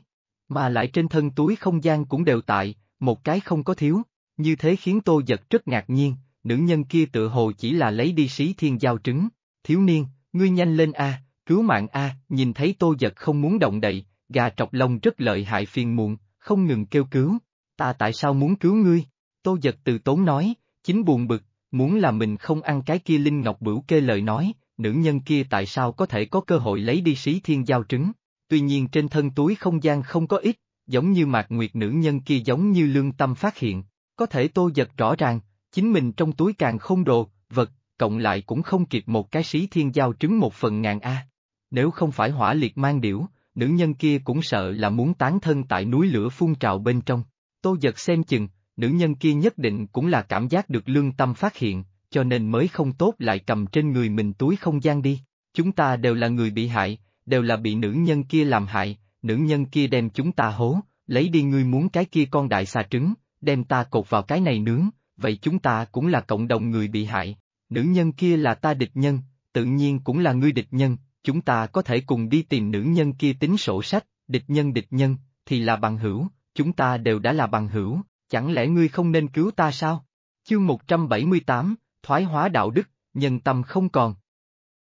Speaker 1: Mà lại trên thân túi không gian cũng đều tại, một cái không có thiếu, như thế khiến Tô Giật rất ngạc nhiên, nữ nhân kia tự hồ chỉ là lấy đi xí thiên giao trứng, thiếu niên, ngươi nhanh lên a, cứu mạng a, nhìn thấy tô giật không muốn động đậy, gà trọc lông rất lợi hại phiền muộn, không ngừng kêu cứu, ta tại sao muốn cứu ngươi, tô giật từ tốn nói, chính buồn bực, muốn là mình không ăn cái kia linh ngọc bửu kê lời nói, nữ nhân kia tại sao có thể có cơ hội lấy đi xí thiên giao trứng, tuy nhiên trên thân túi không gian không có ít, giống như mạc nguyệt nữ nhân kia giống như lương tâm phát hiện, có thể tô giật rõ ràng, chính mình trong túi càng không đồ, vật, cộng lại cũng không kịp một cái sĩ thiên giao trứng một phần ngàn A. Nếu không phải hỏa liệt mang điểu, nữ nhân kia cũng sợ là muốn tán thân tại núi lửa phun trào bên trong. Tô giật xem chừng, nữ nhân kia nhất định cũng là cảm giác được lương tâm phát hiện, cho nên mới không tốt lại cầm trên người mình túi không gian đi. Chúng ta đều là người bị hại, đều là bị nữ nhân kia làm hại, nữ nhân kia đem chúng ta hố, lấy đi ngươi muốn cái kia con đại xà trứng, đem ta cột vào cái này nướng, vậy chúng ta cũng là cộng đồng người bị hại, nữ nhân kia là ta địch nhân, tự nhiên cũng là ngươi địch nhân, chúng ta có thể cùng đi tìm nữ nhân kia tính sổ sách, địch nhân địch nhân, thì là bằng hữu, chúng ta đều đã là bằng hữu, chẳng lẽ ngươi không nên cứu ta sao? Chương 178, Thoái hóa đạo đức, nhân tâm không còn.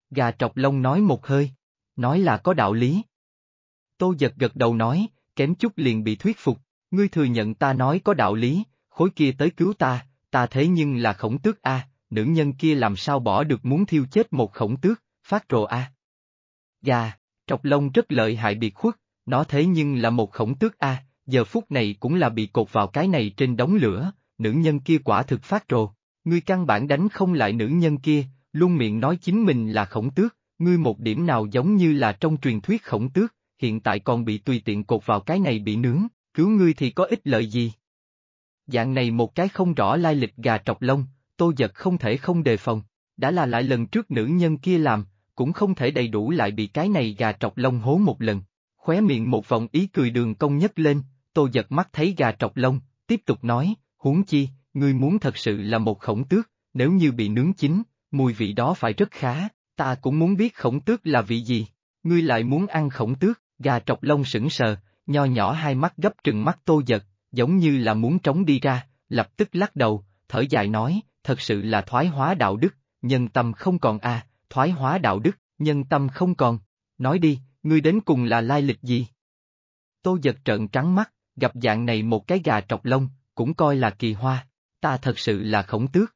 Speaker 1: Gà trọc lông nói một hơi, nói là có đạo lý. Tô giật gật đầu nói, kém chút liền bị thuyết phục, ngươi thừa nhận ta nói có đạo lý, khối kia tới cứu ta, ta thế nhưng là khổng tước a, nữ nhân kia làm sao bỏ được muốn thiêu chết một khổng tước, phát rồ a. Gà, trọc lông rất lợi hại bị khuất, nó thế nhưng là một khổng tước a, giờ phút này cũng là bị cột vào cái này trên đống lửa, nữ nhân kia quả thực phát rồ, ngươi căn bản đánh không lại nữ nhân kia, luôn miệng nói chính mình là khổng tước, ngươi một điểm nào giống như là trong truyền thuyết khổng tước, hiện tại còn bị tùy tiện cột vào cái này bị nướng, cứu ngươi thì có ích lợi gì? Dạng này một cái không rõ lai lịch gà trọc lông, tô giật không thể không đề phòng, đã là lại lần trước nữ nhân kia làm, cũng không thể đầy đủ lại bị cái này gà trọc lông hố một lần. Khóe miệng một vòng ý cười đường công nhất lên, tô giật mắt thấy gà trọc lông, tiếp tục nói, huống chi, ngươi muốn thật sự là một khổng tước, nếu như bị nướng chín, mùi vị đó phải rất khá, ta cũng muốn biết khổng tước là vị gì, ngươi lại muốn ăn khổng tước, gà trọc lông sững sờ, nho nhỏ hai mắt gấp trừng mắt tô giật, giống như là muốn trống đi ra, lập tức lắc đầu, thở dài nói, thật sự là thoái hóa đạo đức, nhân tâm không còn a, thoái hóa đạo đức, nhân tâm không còn. Nói đi, ngươi đến cùng là lai lịch gì? Tô giật trợn trắng mắt, gặp dạng này một cái gà trọc lông, cũng coi là kỳ hoa, ta thật sự là khổng tước.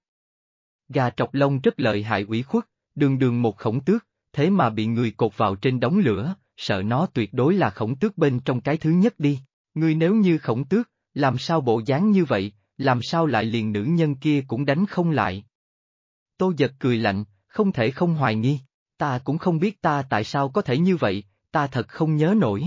Speaker 1: Gà trọc lông rất lợi hại ủy khuất, đường đường một khổng tước, thế mà bị người cột vào trên đống lửa, sợ nó tuyệt đối là khổng tước bên trong cái thứ nhất đi. Ngươi nếu như khổng tước, làm sao bộ dáng như vậy, làm sao lại liền nữ nhân kia cũng đánh không lại. Tô giật cười lạnh, không thể không hoài nghi, ta cũng không biết ta tại sao có thể như vậy, ta thật không nhớ nổi.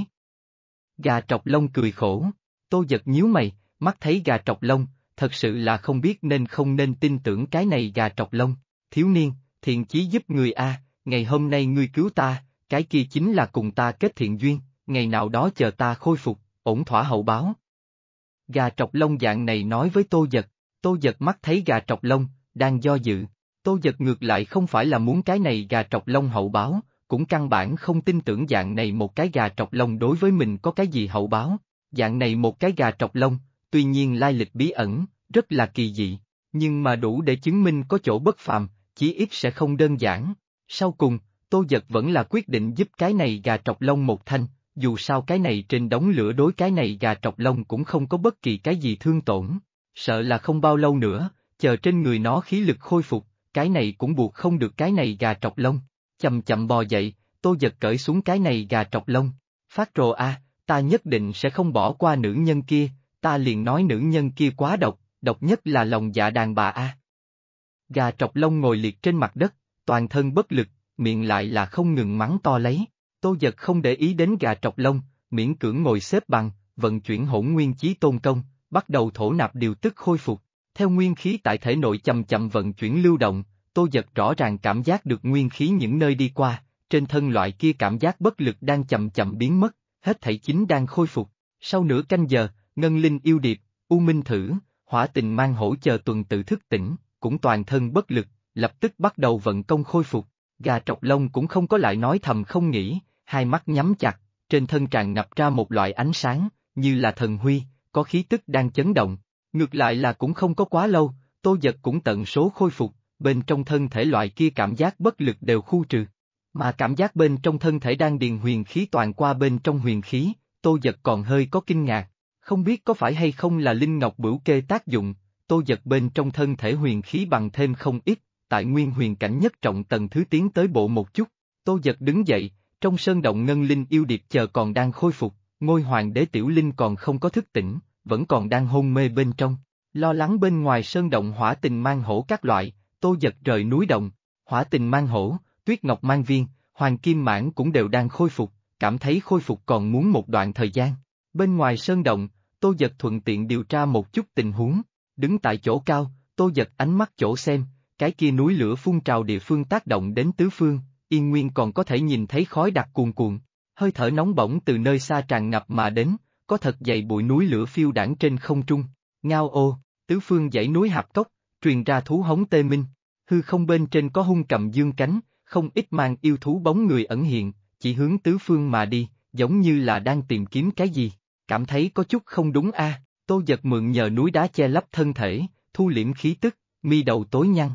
Speaker 1: Gà trọc lông cười khổ, tô giật nhíu mày, mắt thấy gà trọc lông, thật sự là không biết nên không nên tin tưởng cái này gà trọc lông, thiếu niên, thiện chí giúp người a, ngày hôm nay ngươi cứu ta, cái kia chính là cùng ta kết thiện duyên, ngày nào đó chờ ta khôi phục, ổn thỏa hậu báo, Gà trọc lông dạng này nói với tô giật, tô giật mắt thấy gà trọc lông, đang do dự, tô giật ngược lại không phải là muốn cái này gà trọc lông hậu báo, cũng căn bản không tin tưởng dạng này một cái gà trọc lông đối với mình có cái gì hậu báo, dạng này một cái gà trọc lông, tuy nhiên lai lịch bí ẩn, rất là kỳ dị, nhưng mà đủ để chứng minh có chỗ bất phàm, chí ít sẽ không đơn giản. Sau cùng, Tô Giật vẫn là quyết định giúp cái này gà trọc lông một thanh, dù sao cái này trên đống lửa đối cái này gà trọc lông cũng không có bất kỳ cái gì thương tổn, sợ là không bao lâu nữa, chờ trên người nó khí lực khôi phục, cái này cũng buộc không được cái này gà trọc lông, chậm chậm bò dậy, tôi giật cởi xuống cái này gà trọc lông, phát rồ a, ta nhất định sẽ không bỏ qua nữ nhân kia, ta liền nói nữ nhân kia quá độc, độc nhất là lòng dạ đàn bà a. Gà trọc lông ngồi liệt trên mặt đất, toàn thân bất lực, miệng lại là không ngừng mắng to lấy. Tô giật không để ý đến gà trọc lông, miễn cưỡng ngồi xếp bằng, vận chuyển hỗn nguyên chí tôn công, bắt đầu thổ nạp điều tức khôi phục. Theo nguyên khí tại thể nội chậm chậm vận chuyển lưu động, tô giật rõ ràng cảm giác được nguyên khí những nơi đi qua, trên thân loại kia cảm giác bất lực đang chậm chậm biến mất, hết thảy chính đang khôi phục. Sau nửa canh giờ, Ngân Linh yêu điệp, U Minh thử, hỏa tình mang hỗ chờ tuần tự thức tỉnh, cũng toàn thân bất lực, lập tức bắt đầu vận công khôi phục. Gà trọc lông cũng không có lại nói thầm không nghĩ, hai mắt nhắm chặt, trên thân tràn ngập ra một loại ánh sáng, như là thần huy, có khí tức đang chấn động. Ngược lại là cũng không có quá lâu, tô giật cũng tận số khôi phục, bên trong thân thể loại kia cảm giác bất lực đều khu trừ. Mà cảm giác bên trong thân thể đang điền huyền khí toàn qua bên trong huyền khí, tô giật còn hơi có kinh ngạc, không biết có phải hay không là linh ngọc bửu kê tác dụng, tô giật bên trong thân thể huyền khí bằng thêm không ít, tại nguyên huyền cảnh nhất trọng tầng thứ tiến tới bộ một chút, tô giật đứng dậy, trong sơn động ngân linh yêu điệp chờ còn đang khôi phục, ngôi hoàng đế tiểu linh còn không có thức tỉnh, vẫn còn đang hôn mê bên trong. Lo lắng bên ngoài sơn động hỏa tình mang hổ các loại, tô giật rời núi động, hỏa tình mang hổ, tuyết ngọc mang viên, hoàng kim mãn cũng đều đang khôi phục, cảm thấy khôi phục còn muốn một đoạn thời gian. Bên ngoài sơn động, tô giật thuận tiện điều tra một chút tình huống, đứng tại chỗ cao, tô giật ánh mắt chỗ xem, cái kia núi lửa phun trào địa phương tác động đến tứ phương, Yên Nguyên còn có thể nhìn thấy khói đặc cuồn cuộn, hơi thở nóng bỏng từ nơi xa tràn ngập mà đến, có thật dày bụi núi lửa phiêu đảng trên không trung. Ngao ô, tứ phương dãy núi hạp cốc, truyền ra thú hống tê minh, hư không bên trên có hung cầm dương cánh, không ít mang yêu thú bóng người ẩn hiện, chỉ hướng tứ phương mà đi, giống như là đang tìm kiếm cái gì, cảm thấy có chút không đúng a. Tô giật mượn nhờ núi đá che lấp thân thể, thu liễm khí tức, mi đầu tối nhăn,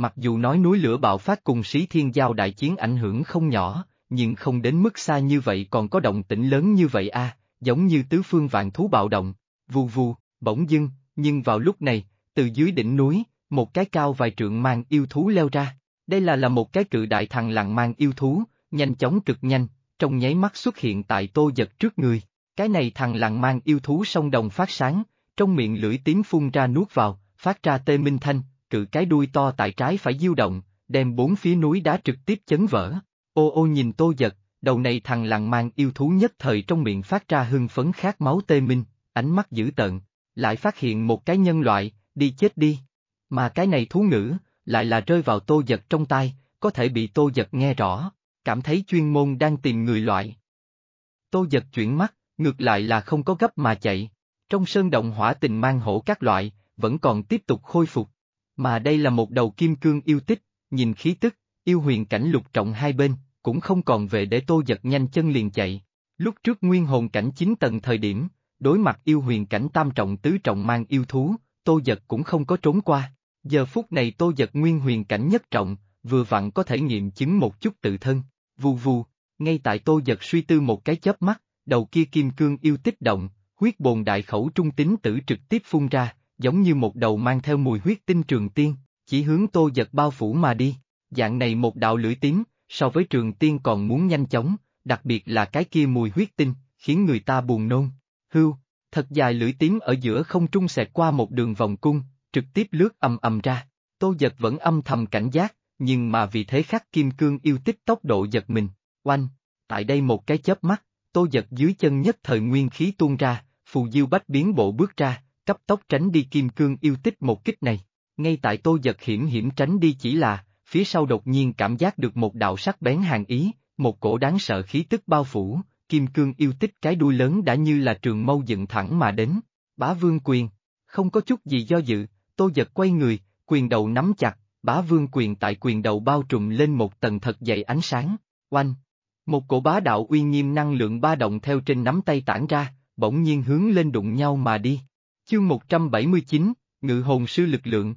Speaker 1: Mặc dù nói núi lửa bạo phát cùng sĩ thiên giao đại chiến ảnh hưởng không nhỏ, nhưng không đến mức xa như vậy còn có động tĩnh lớn như vậy a, giống như tứ phương vạn thú bạo động, vù vù, bỗng dưng, nhưng vào lúc này, từ dưới đỉnh núi, một cái cao vài trượng mang yêu thú leo ra. Đây là là một cái cự đại thằng lặng mang yêu thú, nhanh chóng cực nhanh, trong nháy mắt xuất hiện tại tô giật trước người. Cái này thằng lặng mang yêu thú sông đồng phát sáng, trong miệng lưỡi tím phun ra nuốt vào, phát ra tê minh thanh, cự cái đuôi to tại trái phải diêu động, đem bốn phía núi đá trực tiếp chấn vỡ. Ô ô nhìn tô giật, đầu này thằng làng mang yêu thú nhất thời trong miệng phát ra hưng phấn khát máu tê minh, ánh mắt dữ tợn, lại phát hiện một cái nhân loại, đi chết đi. Mà cái này thú ngữ, lại là rơi vào tô giật trong tai, có thể bị tô giật nghe rõ, cảm thấy chuyên môn đang tìm người loại. Tô giật chuyển mắt, ngược lại là không có gấp mà chạy, trong sơn động hỏa tình mang hổ các loại, vẫn còn tiếp tục khôi phục. Mà đây là một đầu kim cương yêu tích, nhìn khí tức, yêu huyền cảnh lục trọng hai bên, cũng không còn về để tô giật nhanh chân liền chạy. Lúc trước nguyên hồn cảnh 9 tầng thời điểm, đối mặt yêu huyền cảnh tam trọng tứ trọng mang yêu thú, tô giật cũng không có trốn qua. Giờ phút này tô giật nguyên huyền cảnh nhất trọng, vừa vặn có thể nghiệm chứng một chút tự thân. Vù vù, ngay tại tô giật suy tư một cái chớp mắt, đầu kia kim cương yêu tích động, huyết bồn đại khẩu trung tính tử trực tiếp phun ra, giống như một đầu mang theo mùi huyết tinh trường tiên, chỉ hướng tô giật bao phủ mà đi, dạng này một đạo lưỡi tím, so với trường tiên còn muốn nhanh chóng, đặc biệt là cái kia mùi huyết tinh, khiến người ta buồn nôn. Hưu, thật dài lưỡi tím ở giữa không trung xẹt qua một đường vòng cung, trực tiếp lướt âm âm ra. Tô giật vẫn âm thầm cảnh giác, nhưng mà vì thế khắc kim cương yêu thích tốc độ giật mình. Oanh, tại đây một cái chớp mắt, tô giật dưới chân nhất thời nguyên khí tuôn ra, phù diêu bách biến bộ bước ra, cấp tốc tránh đi kim cương yêu tích một kích này. Ngay tại tô giật hiểm hiểm tránh đi chỉ là, phía sau đột nhiên cảm giác được một đạo sắc bén hàng ý, một cổ đáng sợ khí tức bao phủ, kim cương yêu tích cái đuôi lớn đã như là trường mâu dựng thẳng mà đến. Bá vương quyền, không có chút gì do dự, tô giật quay người, quyền đầu nắm chặt, bá vương quyền tại quyền đầu bao trùm lên một tầng thật dày ánh sáng, oanh. Một cổ bá đạo uy nghiêm năng lượng ba động theo trên nắm tay tản ra, bỗng nhiên hướng lên đụng nhau mà đi. Chương 179, Ngự hồn sư lực lượng.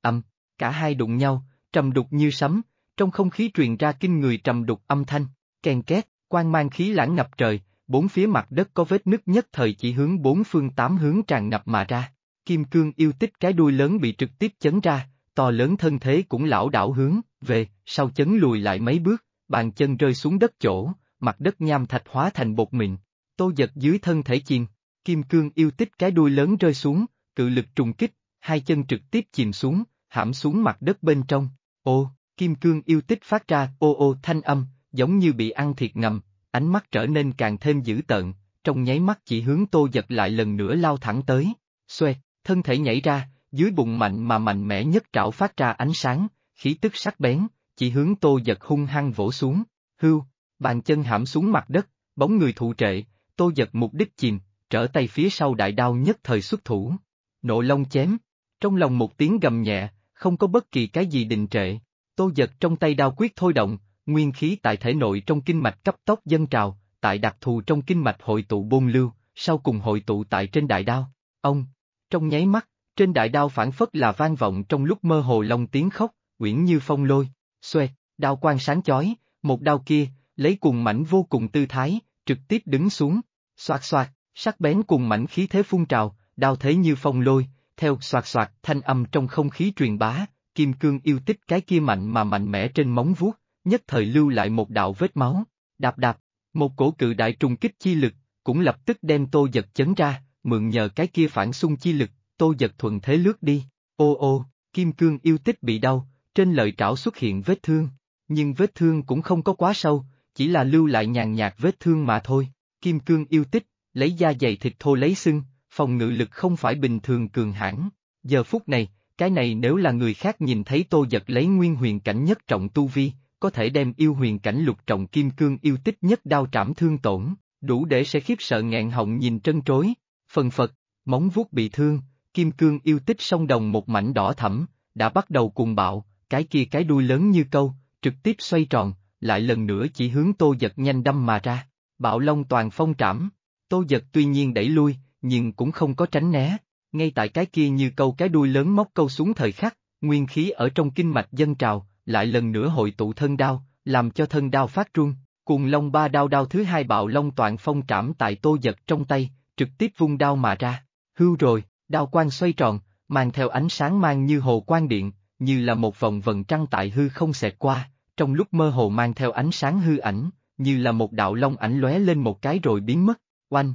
Speaker 1: Âm, cả hai đụng nhau, trầm đục như sấm, trong không khí truyền ra kinh người trầm đục âm thanh, kèn két, quang mang khí lãng ngập trời, bốn phía mặt đất có vết nứt nhất thời chỉ hướng bốn phương tám hướng tràn ngập mà ra. Kim cương yêu tích cái đuôi lớn bị trực tiếp chấn ra, to lớn thân thế cũng lão đảo hướng, về, sau chấn lùi lại mấy bước, bàn chân rơi xuống đất chỗ, mặt đất nham thạch hóa thành bột mịn, tô giật dưới thân thể chiên, Kim cương yêu tích cái đuôi lớn rơi xuống, cự lực trùng kích, hai chân trực tiếp chìm xuống, hãm xuống mặt đất bên trong. Ô, kim cương yêu tích phát ra ô ô thanh âm, giống như bị ăn thiệt ngầm, ánh mắt trở nên càng thêm dữ tợn, trong nháy mắt chỉ hướng tô giật lại lần nữa lao thẳng tới. Xoẹt, thân thể nhảy ra, dưới bụng mạnh mà mạnh mẽ nhất trảo phát ra ánh sáng, khí tức sắc bén, chỉ hướng tô giật hung hăng vỗ xuống, hưu, bàn chân hãm xuống mặt đất, bóng người thụ trệ, tô giật mục đích chìm, trở tay phía sau đại đao nhất thời xuất thủ. Nộ long chém, trong lòng một tiếng gầm nhẹ, không có bất kỳ cái gì đình trệ. Tô giật trong tay đao quyết thôi động, nguyên khí tại thể nội trong kinh mạch cấp tốc dân trào, tại đặc thù trong kinh mạch hội tụ bôn lưu, sau cùng hội tụ tại trên đại đao. Ông, trong nháy mắt, trên đại đao phản phất là vang vọng trong lúc mơ hồ long tiếng khóc, uyển như phong lôi, xoẹt, đao quang sáng chói, một đao kia, lấy cùng mảnh vô cùng tư thái, trực tiếp đứng xuống, xoạt xoạt, sắc bén cùng mảnh khí thế phun trào, đao thế như phong lôi, theo xoạt xoạt thanh âm trong không khí truyền bá, kim cương yêu tích cái kia mạnh mà mạnh mẽ trên móng vuốt, nhất thời lưu lại một đạo vết máu, đạp đạp, một cổ cự đại trùng kích chi lực, cũng lập tức đem tô giật chấn ra, mượn nhờ cái kia phản xung chi lực, tô giật thuần thế lướt đi, ô ô, kim cương yêu tích bị đau, trên lợi trảo xuất hiện vết thương, nhưng vết thương cũng không có quá sâu, chỉ là lưu lại nhàn nhạt vết thương mà thôi, kim cương yêu tích, lấy da dày thịt thô lấy xưng, phòng ngự lực không phải bình thường cường hãn. Giờ phút này, cái này nếu là người khác nhìn thấy tô giật lấy nguyên huyền cảnh nhất trọng tu vi, có thể đem yêu huyền cảnh lục trọng kim cương yêu tích nhất đao trảm thương tổn, đủ để sẽ khiếp sợ ngạn họng nhìn trân trối. Phần phật, móng vuốt bị thương, kim cương yêu tích sông đồng một mảnh đỏ thẫm đã bắt đầu cùng bạo, cái kia cái đuôi lớn như câu, trực tiếp xoay tròn, lại lần nữa chỉ hướng tô giật nhanh đâm mà ra. Bạo long toàn phong trảm. Tô giật tuy nhiên đẩy lui, nhưng cũng không có tránh né. Ngay tại cái kia như câu cái đuôi lớn móc câu xuống thời khắc, nguyên khí ở trong kinh mạch dân trào, lại lần nữa hội tụ thân đao, làm cho thân đao phát run. Cùng long ba đao đao thứ hai bạo long toàn phong trảm tại tô giật trong tay, trực tiếp vung đao mà ra. Hưu rồi, đao quang xoay tròn, mang theo ánh sáng mang như hồ quang điện, như là một vòng vần trăng tại hư không xẹt qua, trong lúc mơ hồ mang theo ánh sáng hư ảnh, như là một đạo long ảnh lóe lên một cái rồi biến mất. Oanh!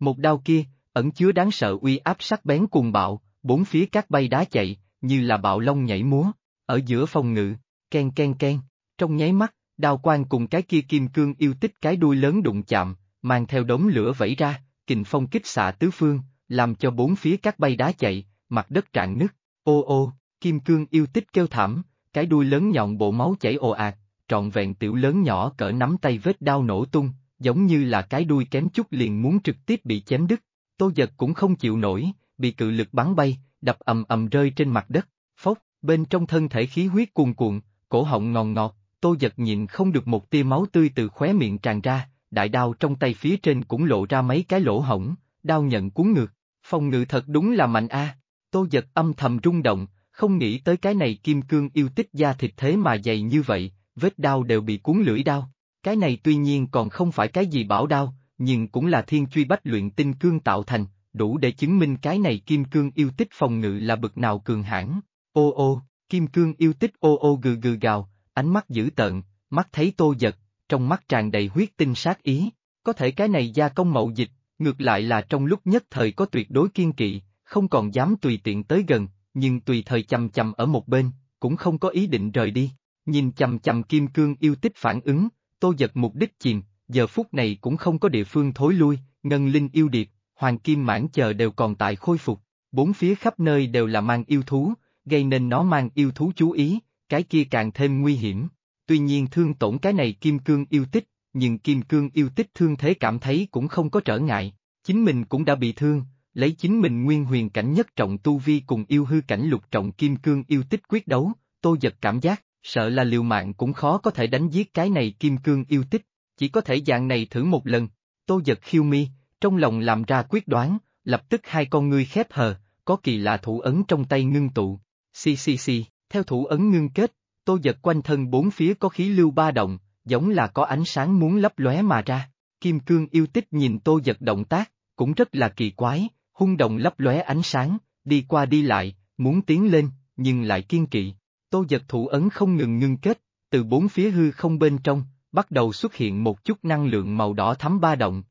Speaker 1: Một đao kia, ẩn chứa đáng sợ uy áp sắc bén cuồng bạo, bốn phía các bay đá chạy, như là bạo long nhảy múa, ở giữa phòng ngự, ken ken ken, trong nháy mắt, đao quang cùng cái kia kim cương yêu tích cái đuôi lớn đụng chạm, mang theo đống lửa vẫy ra, kình phong kích xạ tứ phương, làm cho bốn phía các bay đá chạy, mặt đất trạng nứt, ô ô, kim cương yêu tích kêu thảm, cái đuôi lớn nhọn bộ máu chảy ồ ạt, trọn vẹn tiểu lớn nhỏ cỡ nắm tay vết đao nổ tung, giống như là cái đuôi kém chút liền muốn trực tiếp bị chém đứt, tô giật cũng không chịu nổi, bị cự lực bắn bay, đập ầm ầm rơi trên mặt đất, phốc, bên trong thân thể khí huyết cuồn cuộn, cổ họng ngòn ngọt, tô giật nhịn không được một tia máu tươi từ khóe miệng tràn ra, đại đao trong tay phía trên cũng lộ ra mấy cái lỗ hổng, đao nhận cuốn ngược, phòng ngự thật đúng là mạnh a. Tô giật âm thầm rung động, không nghĩ tới cái này kim cương yêu tích da thịt thế mà dày như vậy, vết đao đều bị cuốn lưỡi đao. Cái này tuy nhiên còn không phải cái gì bảo đao, nhưng cũng là thiên truy bách luyện tinh cương tạo thành, đủ để chứng minh cái này kim cương yêu tích phòng ngự là bực nào cường hãn. Ô ô, kim cương yêu tích ô ô gừ gừ gào, ánh mắt dữ tợn, mắt thấy tô giật, trong mắt tràn đầy huyết tinh sát ý, có thể cái này gia công mậu dịch, ngược lại là trong lúc nhất thời có tuyệt đối kiên kỵ, không còn dám tùy tiện tới gần, nhưng tùy thời chầm chầm ở một bên, cũng không có ý định rời đi, nhìn chầm chầm kim cương yêu tích phản ứng, tô giật mục đích chìm, giờ phút này cũng không có địa phương thối lui, ngân linh yêu điệp, hoàng kim mãn chờ đều còn tại khôi phục, bốn phía khắp nơi đều là mang yêu thú, gây nên nó mang yêu thú chú ý, cái kia càng thêm nguy hiểm. Tuy nhiên thương tổn cái này kim cương yêu tích, nhưng kim cương yêu tích thương thế cảm thấy cũng không có trở ngại, chính mình cũng đã bị thương, lấy chính mình nguyên huyền cảnh nhất trọng tu vi cùng yêu hư cảnh lục trọng kim cương yêu tích quyết đấu, tô giật cảm giác, sợ là liều mạng cũng khó có thể đánh giết cái này kim cương yêu tích, chỉ có thể dạng này thử một lần. Tô giật khiêu mi, trong lòng làm ra quyết đoán, lập tức hai con ngươi khép hờ, có kỳ lạ thủ ấn trong tay ngưng tụ. Xì xì xì, theo thủ ấn ngưng kết, tô giật quanh thân bốn phía có khí lưu ba động, giống là có ánh sáng muốn lấp lóe mà ra. Kim cương yêu tích nhìn tô giật động tác, cũng rất là kỳ quái, hung động lấp lóe ánh sáng, đi qua đi lại, muốn tiến lên, nhưng lại kiên kỵ. Tô giật thủ ấn không ngừng ngưng kết, từ bốn phía hư không bên trong, bắt đầu xuất hiện một chút năng lượng màu đỏ thắm ba động.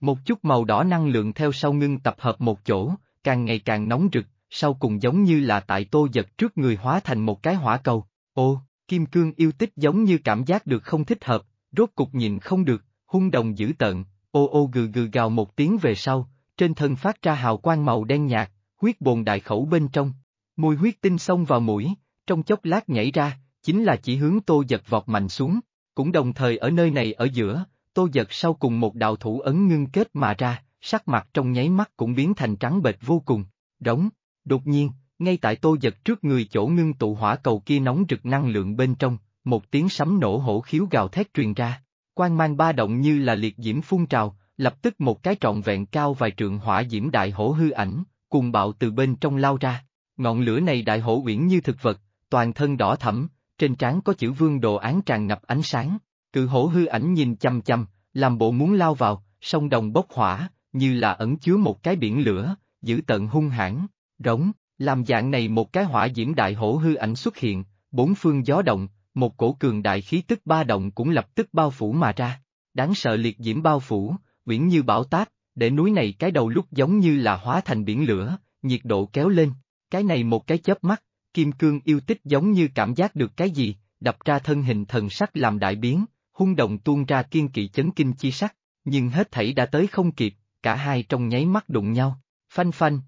Speaker 1: Một chút màu đỏ năng lượng theo sau ngưng tập hợp một chỗ, càng ngày càng nóng rực, sau cùng giống như là tại tô giật trước người hóa thành một cái hỏa cầu. Ô, kim cương yêu tích giống như cảm giác được không thích hợp, rốt cục nhìn không được, hung đồng dữ tợn, ô ô gừ gừ gào một tiếng về sau, trên thân phát ra hào quang màu đen nhạt, huyết bồn đại khẩu bên trong. Mùi huyết tinh xông vào mũi, trong chốc lát nhảy ra, chính là chỉ hướng tô giật vọt mạnh xuống, cũng đồng thời ở nơi này ở giữa, tô giật sau cùng một đạo thủ ấn ngưng kết mà ra, sắc mặt trong nháy mắt cũng biến thành trắng bệch vô cùng, đóng, đột nhiên, ngay tại tô giật trước người chỗ ngưng tụ hỏa cầu kia nóng rực năng lượng bên trong, một tiếng sấm nổ hổ khiếu gào thét truyền ra, quang mang ba động như là liệt diễm phun trào, lập tức một cái trọn vẹn cao vài trượng hỏa diễm đại hổ hư ảnh, cùng bạo từ bên trong lao ra. Ngọn lửa này đại hổ uyển như thực vật, toàn thân đỏ thẫm, trên trán có chữ vương đồ án tràn ngập ánh sáng, cự hổ hư ảnh nhìn chăm chăm, làm bộ muốn lao vào, sông đồng bốc hỏa, như là ẩn chứa một cái biển lửa, giữ tận hung hãn, rống, làm dạng này một cái hỏa diễm đại hổ hư ảnh xuất hiện, bốn phương gió động, một cổ cường đại khí tức ba động cũng lập tức bao phủ mà ra, đáng sợ liệt diễm bao phủ, uyển như bão táp, để núi này cái đầu lúc giống như là hóa thành biển lửa, nhiệt độ kéo lên, cái này một cái chớp mắt, kim cương yêu tích giống như cảm giác được cái gì, đập ra thân hình thần sắc làm đại biến, hung động tuôn ra kiên kỵ chấn kinh chi sắc, nhưng hết thảy đã tới không kịp, cả hai trong nháy mắt đụng nhau, phanh phanh.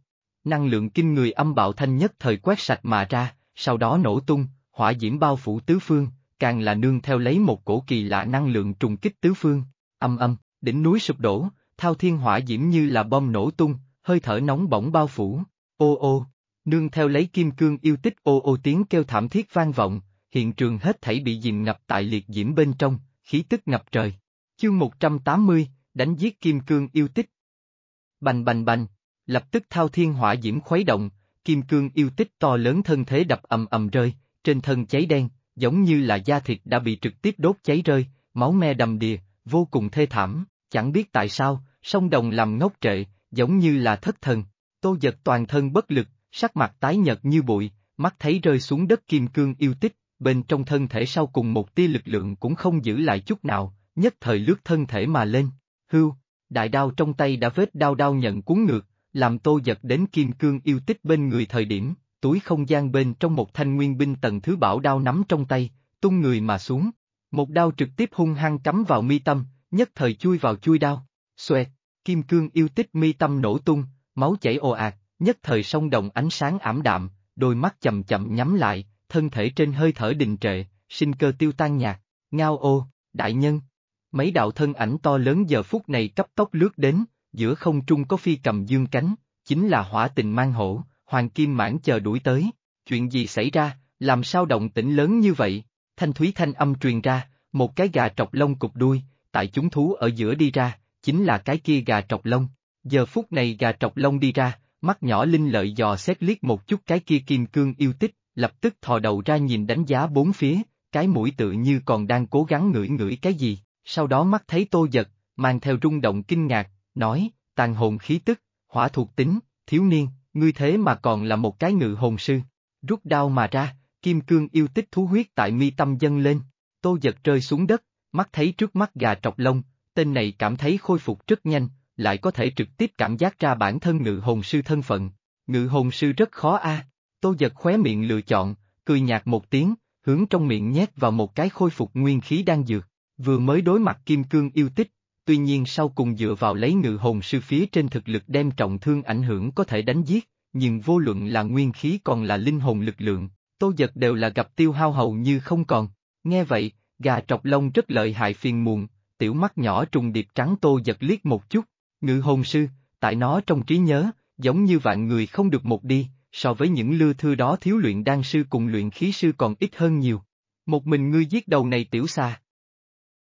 Speaker 1: Năng lượng kinh người âm bạo thanh nhất thời quét sạch mà ra, sau đó nổ tung, hỏa diễm bao phủ tứ phương, càng là nương theo lấy một cổ kỳ lạ năng lượng trùng kích tứ phương, âm âm, đỉnh núi sụp đổ, thao thiên hỏa diễm như là bom nổ tung, hơi thở nóng bỏng bao phủ, ô ô. Nương theo lấy kim cương yêu tích ô ô tiếng kêu thảm thiết vang vọng, hiện trường hết thảy bị dìm ngập tại liệt diễm bên trong, khí tức ngập trời. Chương 180, đánh giết kim cương yêu tích. Bành bành bành, lập tức thao thiên hỏa diễm khuấy động, kim cương yêu tích to lớn thân thế đập ầm ầm rơi, trên thân cháy đen, giống như là da thịt đã bị trực tiếp đốt cháy rơi, máu me đầm đìa, vô cùng thê thảm, chẳng biết tại sao, sông đồng làm ngốc trệ, giống như là thất thần. Tô giật toàn thân bất lực, sắc mặt tái nhợt như bụi, mắt thấy rơi xuống đất kim cương yêu tích, bên trong thân thể sau cùng một tia lực lượng cũng không giữ lại chút nào, nhất thời lướt thân thể mà lên, hưu, đại đao trong tay đã vết đao đao nhận cuốn ngược, làm tô giật đến kim cương yêu tích bên người thời điểm, túi không gian bên trong một thanh nguyên binh tầng thứ bảo đao nắm trong tay, tung người mà xuống, một đao trực tiếp hung hăng cắm vào mi tâm, nhất thời chui vào chui đao, xoẹt, kim cương yêu tích mi tâm nổ tung, máu chảy ồ ạt, nhất thời sông đồng ánh sáng ảm đạm, đôi mắt chậm chậm nhắm lại, thân thể trên hơi thở đình trệ, sinh cơ tiêu tan nhạt, ngao ô, đại nhân. Mấy đạo thân ảnh to lớn giờ phút này cấp tốc lướt đến, giữa không trung có phi cầm dương cánh, chính là hỏa tình mang hổ, hoàng kim mãn chờ đuổi tới, chuyện gì xảy ra, làm sao động tĩnh lớn như vậy, thanh thúy thanh âm truyền ra, một cái gà trọc lông cục đuôi, tại chúng thú ở giữa đi ra, chính là cái kia gà trọc lông, giờ phút này gà trọc lông đi ra, mắt nhỏ linh lợi dò xét liếc một chút cái kia kim cương yêu tích, lập tức thò đầu ra nhìn đánh giá bốn phía, cái mũi tự như còn đang cố gắng ngửi ngửi cái gì, sau đó mắt thấy tô giật, mang theo rung động kinh ngạc, nói, tàn hồn khí tức, hỏa thuộc tính, thiếu niên, ngươi thế mà còn là một cái ngự hồn sư. Rút đao mà ra, kim cương yêu tích thú huyết tại mi tâm dâng lên, tô giật rơi xuống đất, mắt thấy trước mắt gà trọc lông, tên này cảm thấy khôi phục rất nhanh, lại có thể trực tiếp cảm giác ra bản thân ngự hồn sư thân phận. Ngự hồn sư rất khó a. Tô giật khóe miệng lựa chọn, cười nhạt một tiếng, hướng trong miệng nhét vào một cái khôi phục nguyên khí đang dược, vừa mới đối mặt kim cương yêu tích, tuy nhiên sau cùng dựa vào lấy ngự hồn sư phía trên thực lực đem trọng thương ảnh hưởng có thể đánh giết, nhưng vô luận là nguyên khí còn là linh hồn lực lượng, tô giật đều là gặp tiêu hao hầu như không còn. Nghe vậy, gà trọc lông rất lợi hại phiền muộn, tiểu mắt nhỏ trùng điệp trắng tô giật liếc một chút, Ngự hồn sư, tại nó trong trí nhớ, giống như vạn người không được một đi, so với những lưa thư đó thiếu luyện đan sư cùng luyện khí sư còn ít hơn nhiều. Một mình ngươi giết đầu này tiểu xa.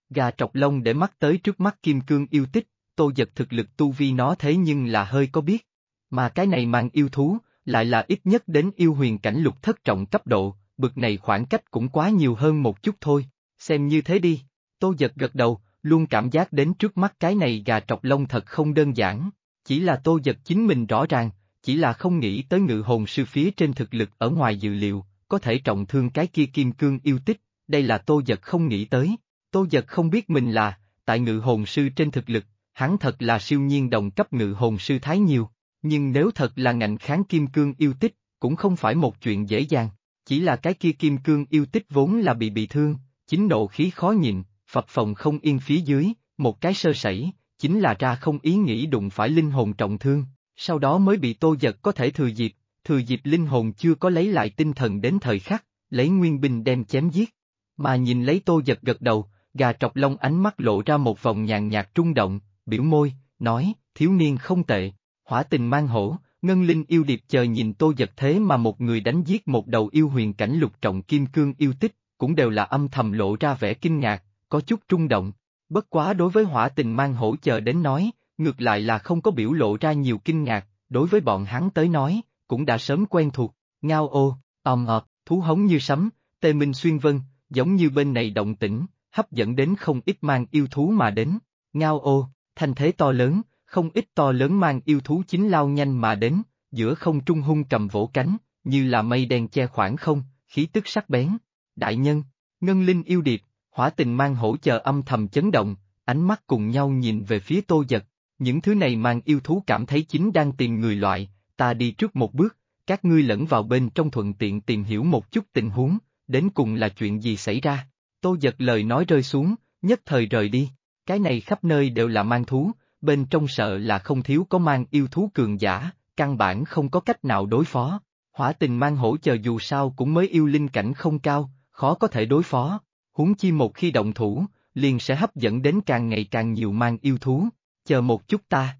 Speaker 1: Gà trọc lông để mắt tới trước mắt kim cương yêu tích, tô giật thực lực tu vi nó thế nhưng là hơi có biết. Mà cái này mang yêu thú, lại là ít nhất đến yêu huyền cảnh lục thất trọng cấp độ, bực này khoảng cách cũng quá nhiều hơn một chút thôi, xem như thế đi. Tô giật gật đầu, luôn cảm giác đến trước mắt cái này gà trọc lông thật không đơn giản, chỉ là tô giật chính mình rõ ràng, chỉ là không nghĩ tới ngự hồn sư phía trên thực lực ở ngoài dự liệu, có thể trọng thương cái kia kim cương yêu tích, đây là tô giật không nghĩ tới, tô giật không biết mình là, tại ngự hồn sư trên thực lực, hắn thật là siêu nhiên đồng cấp ngự hồn sư thái nhiều, nhưng nếu thật là ngạnh kháng kim cương yêu tích, cũng không phải một chuyện dễ dàng, chỉ là cái kia kim cương yêu tích vốn là bị bị thương, chính nộ khí khó nhịn, Phật phòng không yên phía dưới, một cái sơ sẩy, chính là ra không ý nghĩ đụng phải linh hồn trọng thương, sau đó mới bị tô giật có thể thừa dịp, thừa dịp linh hồn chưa có lấy lại tinh thần đến thời khắc, lấy nguyên binh đem chém giết. Mà nhìn lấy tô giật gật đầu, gà trọc lông ánh mắt lộ ra một vòng nhàn nhạt trung động, biểu môi, nói, thiếu niên không tệ, hỏa tình mang hổ, ngân linh yêu điệp chờ nhìn tô giật thế mà một người đánh giết một đầu yêu huyền cảnh lục trọng kim cương yêu tích, cũng đều là âm thầm lộ ra vẻ kinh ngạc, có chút trung động, bất quá đối với hỏa tình mang hỗ trợ đến nói, ngược lại là không có biểu lộ ra nhiều kinh ngạc, đối với bọn hắn tới nói, cũng đã sớm quen thuộc, ngao ô, ầm ọp, thú hống như sấm, tê minh xuyên vân, giống như bên này động tĩnh, hấp dẫn đến không ít mang yêu thú mà đến, ngao ô, thành thế to lớn, không ít to lớn mang yêu thú chính lao nhanh mà đến, giữa không trung hung cầm vỗ cánh, như là mây đen che khoảng không, khí tức sắc bén, đại nhân, ngân linh yêu điệp, hỏa tình mang hỗ chờ âm thầm chấn động, ánh mắt cùng nhau nhìn về phía tô giật. Những thứ này mang yêu thú cảm thấy chính đang tìm người loại, ta đi trước một bước, các ngươi lẫn vào bên trong thuận tiện tìm hiểu một chút tình huống, đến cùng là chuyện gì xảy ra. Tô giật lời nói rơi xuống, nhất thời rời đi, cái này khắp nơi đều là mang thú, bên trong sợ là không thiếu có mang yêu thú cường giả, căn bản không có cách nào đối phó. Hỏa tình mang hỗ chờ dù sao cũng mới yêu linh cảnh không cao, khó có thể đối phó, huống chi một khi động thủ, liền sẽ hấp dẫn đến càng ngày càng nhiều mang yêu thú, chờ một chút ta.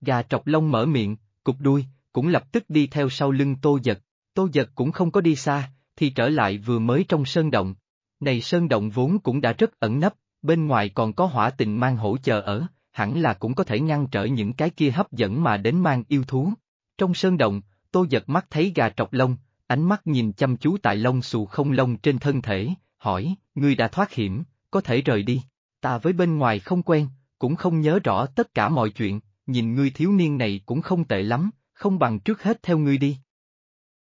Speaker 1: Gà trọc lông mở miệng, cục đuôi, cũng lập tức đi theo sau lưng tô giật, tô giật cũng không có đi xa, thì trở lại vừa mới trong sơn động. Này sơn động vốn cũng đã rất ẩn nấp, bên ngoài còn có hỏa tình mang hỗ trợ ở, hẳn là cũng có thể ngăn trở những cái kia hấp dẫn mà đến mang yêu thú. Trong sơn động, tô giật mắt thấy gà trọc lông, ánh mắt nhìn chăm chú tại lông xù không lông trên thân thể, hỏi, ngươi đã thoát hiểm, có thể rời đi, ta với bên ngoài không quen, cũng không nhớ rõ tất cả mọi chuyện, nhìn ngươi thiếu niên này cũng không tệ lắm, không bằng trước hết theo ngươi đi.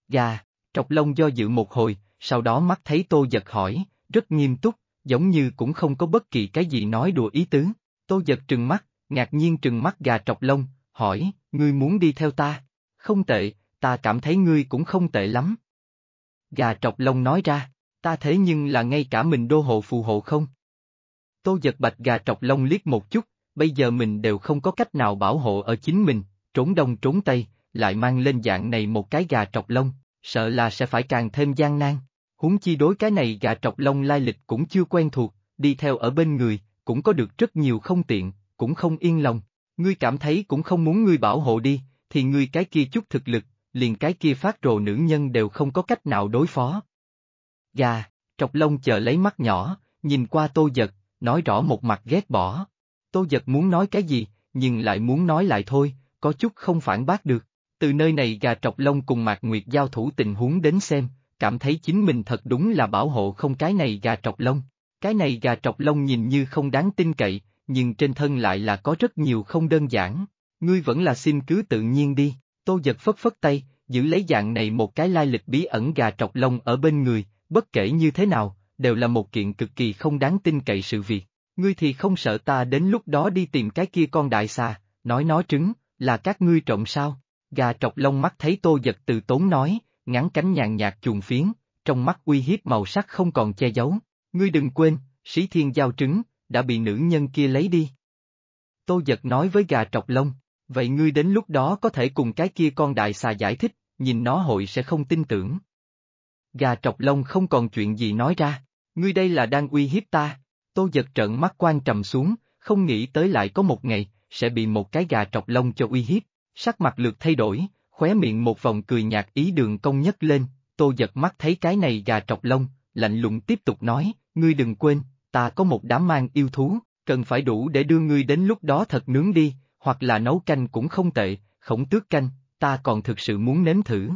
Speaker 1: Gà, trọc lông do dự một hồi, sau đó mắt thấy tô giật hỏi, rất nghiêm túc, giống như cũng không có bất kỳ cái gì nói đùa ý tứ, tô giật trừng mắt, ngạc nhiên trừng mắt gà trọc lông, hỏi, ngươi muốn đi theo ta? Không tệ, ta cảm thấy ngươi cũng không tệ lắm. Gà trọc lông nói ra. Ta thế nhưng là ngay cả mình đô hộ phù hộ không? Tô giật bạch gà trọc lông liếc một chút, bây giờ mình đều không có cách nào bảo hộ ở chính mình, trốn đông trốn tây, lại mang lên dạng này một cái gà trọc lông, sợ là sẽ phải càng thêm gian nan. Huống chi đối cái này gà trọc lông lai lịch cũng chưa quen thuộc, đi theo ở bên người, cũng có được rất nhiều không tiện, cũng không yên lòng. Ngươi cảm thấy cũng không muốn ngươi bảo hộ đi, thì ngươi cái kia chút thực lực, liền cái kia phát rồ nữ nhân đều không có cách nào đối phó gà, trọc lông chờ lấy mắt nhỏ, nhìn qua tô giật, nói rõ một mặt ghét bỏ. Tô giật muốn nói cái gì, nhưng lại muốn nói lại thôi, có chút không phản bác được. Từ nơi này gà trọc lông cùng Mạc Nguyệt giao thủ tình huống đến xem, cảm thấy chính mình thật đúng là bảo hộ không cái này gà trọc lông. Cái này gà trọc lông nhìn như không đáng tin cậy, nhưng trên thân lại là có rất nhiều không đơn giản. Ngươi vẫn là xin cứ tự nhiên đi, tô giật phất phất tay, giữ lấy dạng này một cái lai lịch bí ẩn gà trọc lông ở bên người, bất kể như thế nào, đều là một kiện cực kỳ không đáng tin cậy sự việc. Ngươi thì không sợ ta đến lúc đó đi tìm cái kia con đại xà, nói nó trứng, là các ngươi trộm sao? Gà trọc lông mắt thấy tô giật từ tốn nói, ngắn cánh nhàn nhạt chuồng phiến, trong mắt uy hiếp màu sắc không còn che giấu. Ngươi đừng quên, sĩ thiên giao trứng, đã bị nữ nhân kia lấy đi. Tô giật nói với gà trọc lông, vậy ngươi đến lúc đó có thể cùng cái kia con đại xà giải thích, nhìn nó hội sẽ không tin tưởng. Gà trọc lông không còn chuyện gì nói ra, ngươi đây là đang uy hiếp ta. Tô giật trận mắt quan trầm xuống, không nghĩ tới lại có một ngày, sẽ bị một cái gà trọc lông cho uy hiếp. Sắc mặt lượt thay đổi, khóe miệng một vòng cười nhạt ý đường công nhất lên, tô giật mắt thấy cái này gà trọc lông, lạnh lùng tiếp tục nói, ngươi đừng quên, ta có một đám mang yêu thú, cần phải đủ để đưa ngươi đến lúc đó thật nướng đi, hoặc là nấu canh cũng không tệ, khổng tước canh, ta còn thực sự muốn nếm thử.